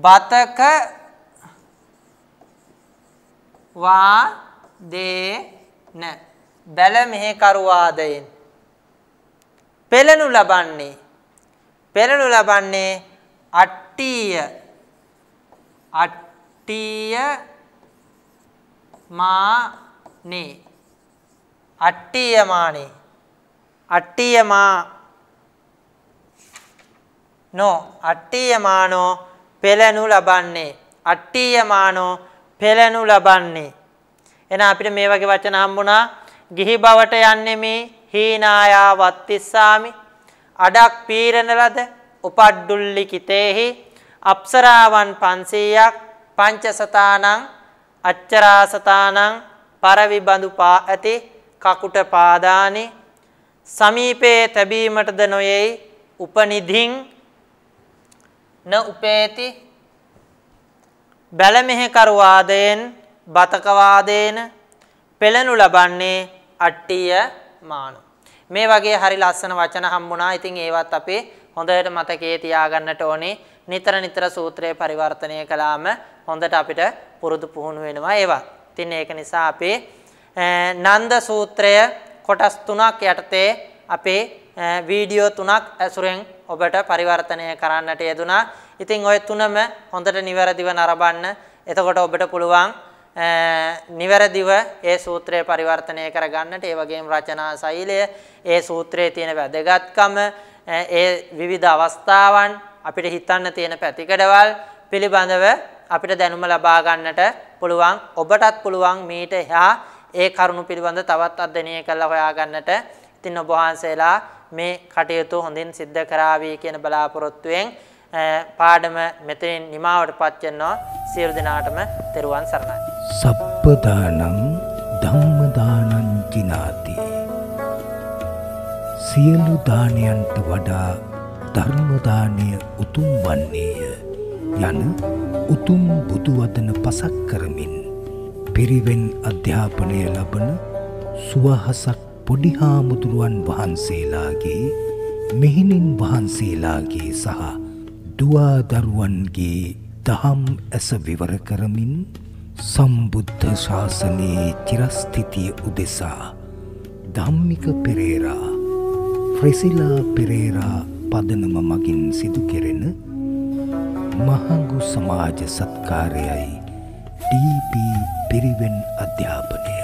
බතක වාදේන බැල මෙහෙකරු වාදයෙන් පෙළනු ලබන්නේ පෙළනු ලබන්නේ අට්ටිය අට්ටිය මානේ අට්ටිය මානේ අට්ටිය මා නෝ අට්ටිය මානෝ පෙළනු ලබන්නේ අට්ටිය මානෝ පෙළනු ලබන්නේ එහෙනම් අපිට මේ වගේ වචන හම්බුණා ගිහි බවට යන්නේ මේ හීනායා වත්තිස්සාමි අඩක් පීරණ ලද උපඩ්ඩුල්ලි කිතේහි අප්සරාවන් 500ක් පංචසතානං අච්චරාසතානං පරවිබඳු පා ඇති කකුට පාදානි සමීපේ තැබීමටද නොයේයි උපනිධින් න උපේති බැලමෙහෙකරුවාදයෙන් බතකවාදේන පෙළනු ලබන්නේ අට්ටිය මානු මේ වගේ හරි ලස්සන වචන හම්බුණා. ඉතින් ඒවත් අපි හොඳට මතකයේ තියාගන්නට ඕනේ. නිතර නිතර සූත්‍රය පරිවර්තනය කළාම හොඳට අපිට පුරුදු පුහුණු වෙනවා ඒවා. ඉතින් ඒක නිසා අපි නන්ද සූත්‍රය කොටස් 3ක් යටතේ අපේ වීඩියෝ 3ක් ඇසුරෙන් ඔබට පරිවර්තනය කරන්නට යෙදුනා. ඉතින් ওই තුනම හොඳට නිවැරදිව නරඹන්න. එතකොට ඔබට පුළුවන් Eh, නිවැරදිව ඒ සූත්‍රය පරිවර්තනය කරගන්නට ඒ වගේම රචනා ශෛලය ඒ සූත්‍රයේ තියෙන වැදගත්කම eh, ඒ විවිධ අවස්ථාවන් අපිට හිතන්න තියෙන පැතිකඩවල් පිළිබඳව අපිට දැනුම ලබා ගන්නට පුළුවන් ඔබටත් පුළුවන් මීට එහා ඒ කරුණු පිළිබඳ තවත් අධ්‍යයනය කරලා හොයා ගන්නට ඉතින් ඔබ වහන්සේලා මේ කටයුතු හොඳින් සිද්ධ කරાવી කියන බලාපොරොත්තුවෙන් eh, පාඩම මෙතනින් නිමාවටපත් කරනවා සියලු දෙනාටම තෙරුවන් සරණයි සප්පදානං ධම්මදානං ජිනාති සියලු දානයන්ට වඩා ධර්ම දානය උතුම් වන්නේය යන උතුම් බුදු වදන පසක් කරමින් පිරිවෙන් අධ්‍යාපනය ලබන සුවහසක් පොඩි හාමුදුරුවන් වහන්සේලාගේ මෙහිණින් වහන්සේලාගේ සහ දුවා දරුවන්ගේ දහම් ඇස විවර කරමින් සම්බුද්ධ ශාසනයේ චිරස්ථිතිය උදෙසා ධම්මික පෙරේරා ෆ්‍රෙසිලා පෙරේරා පදනම මගින් සිදු කෙරෙන මහඟු සමාජ සත්කාරයයි ඩීපී පිරිවෙන් අධ්‍යාපනය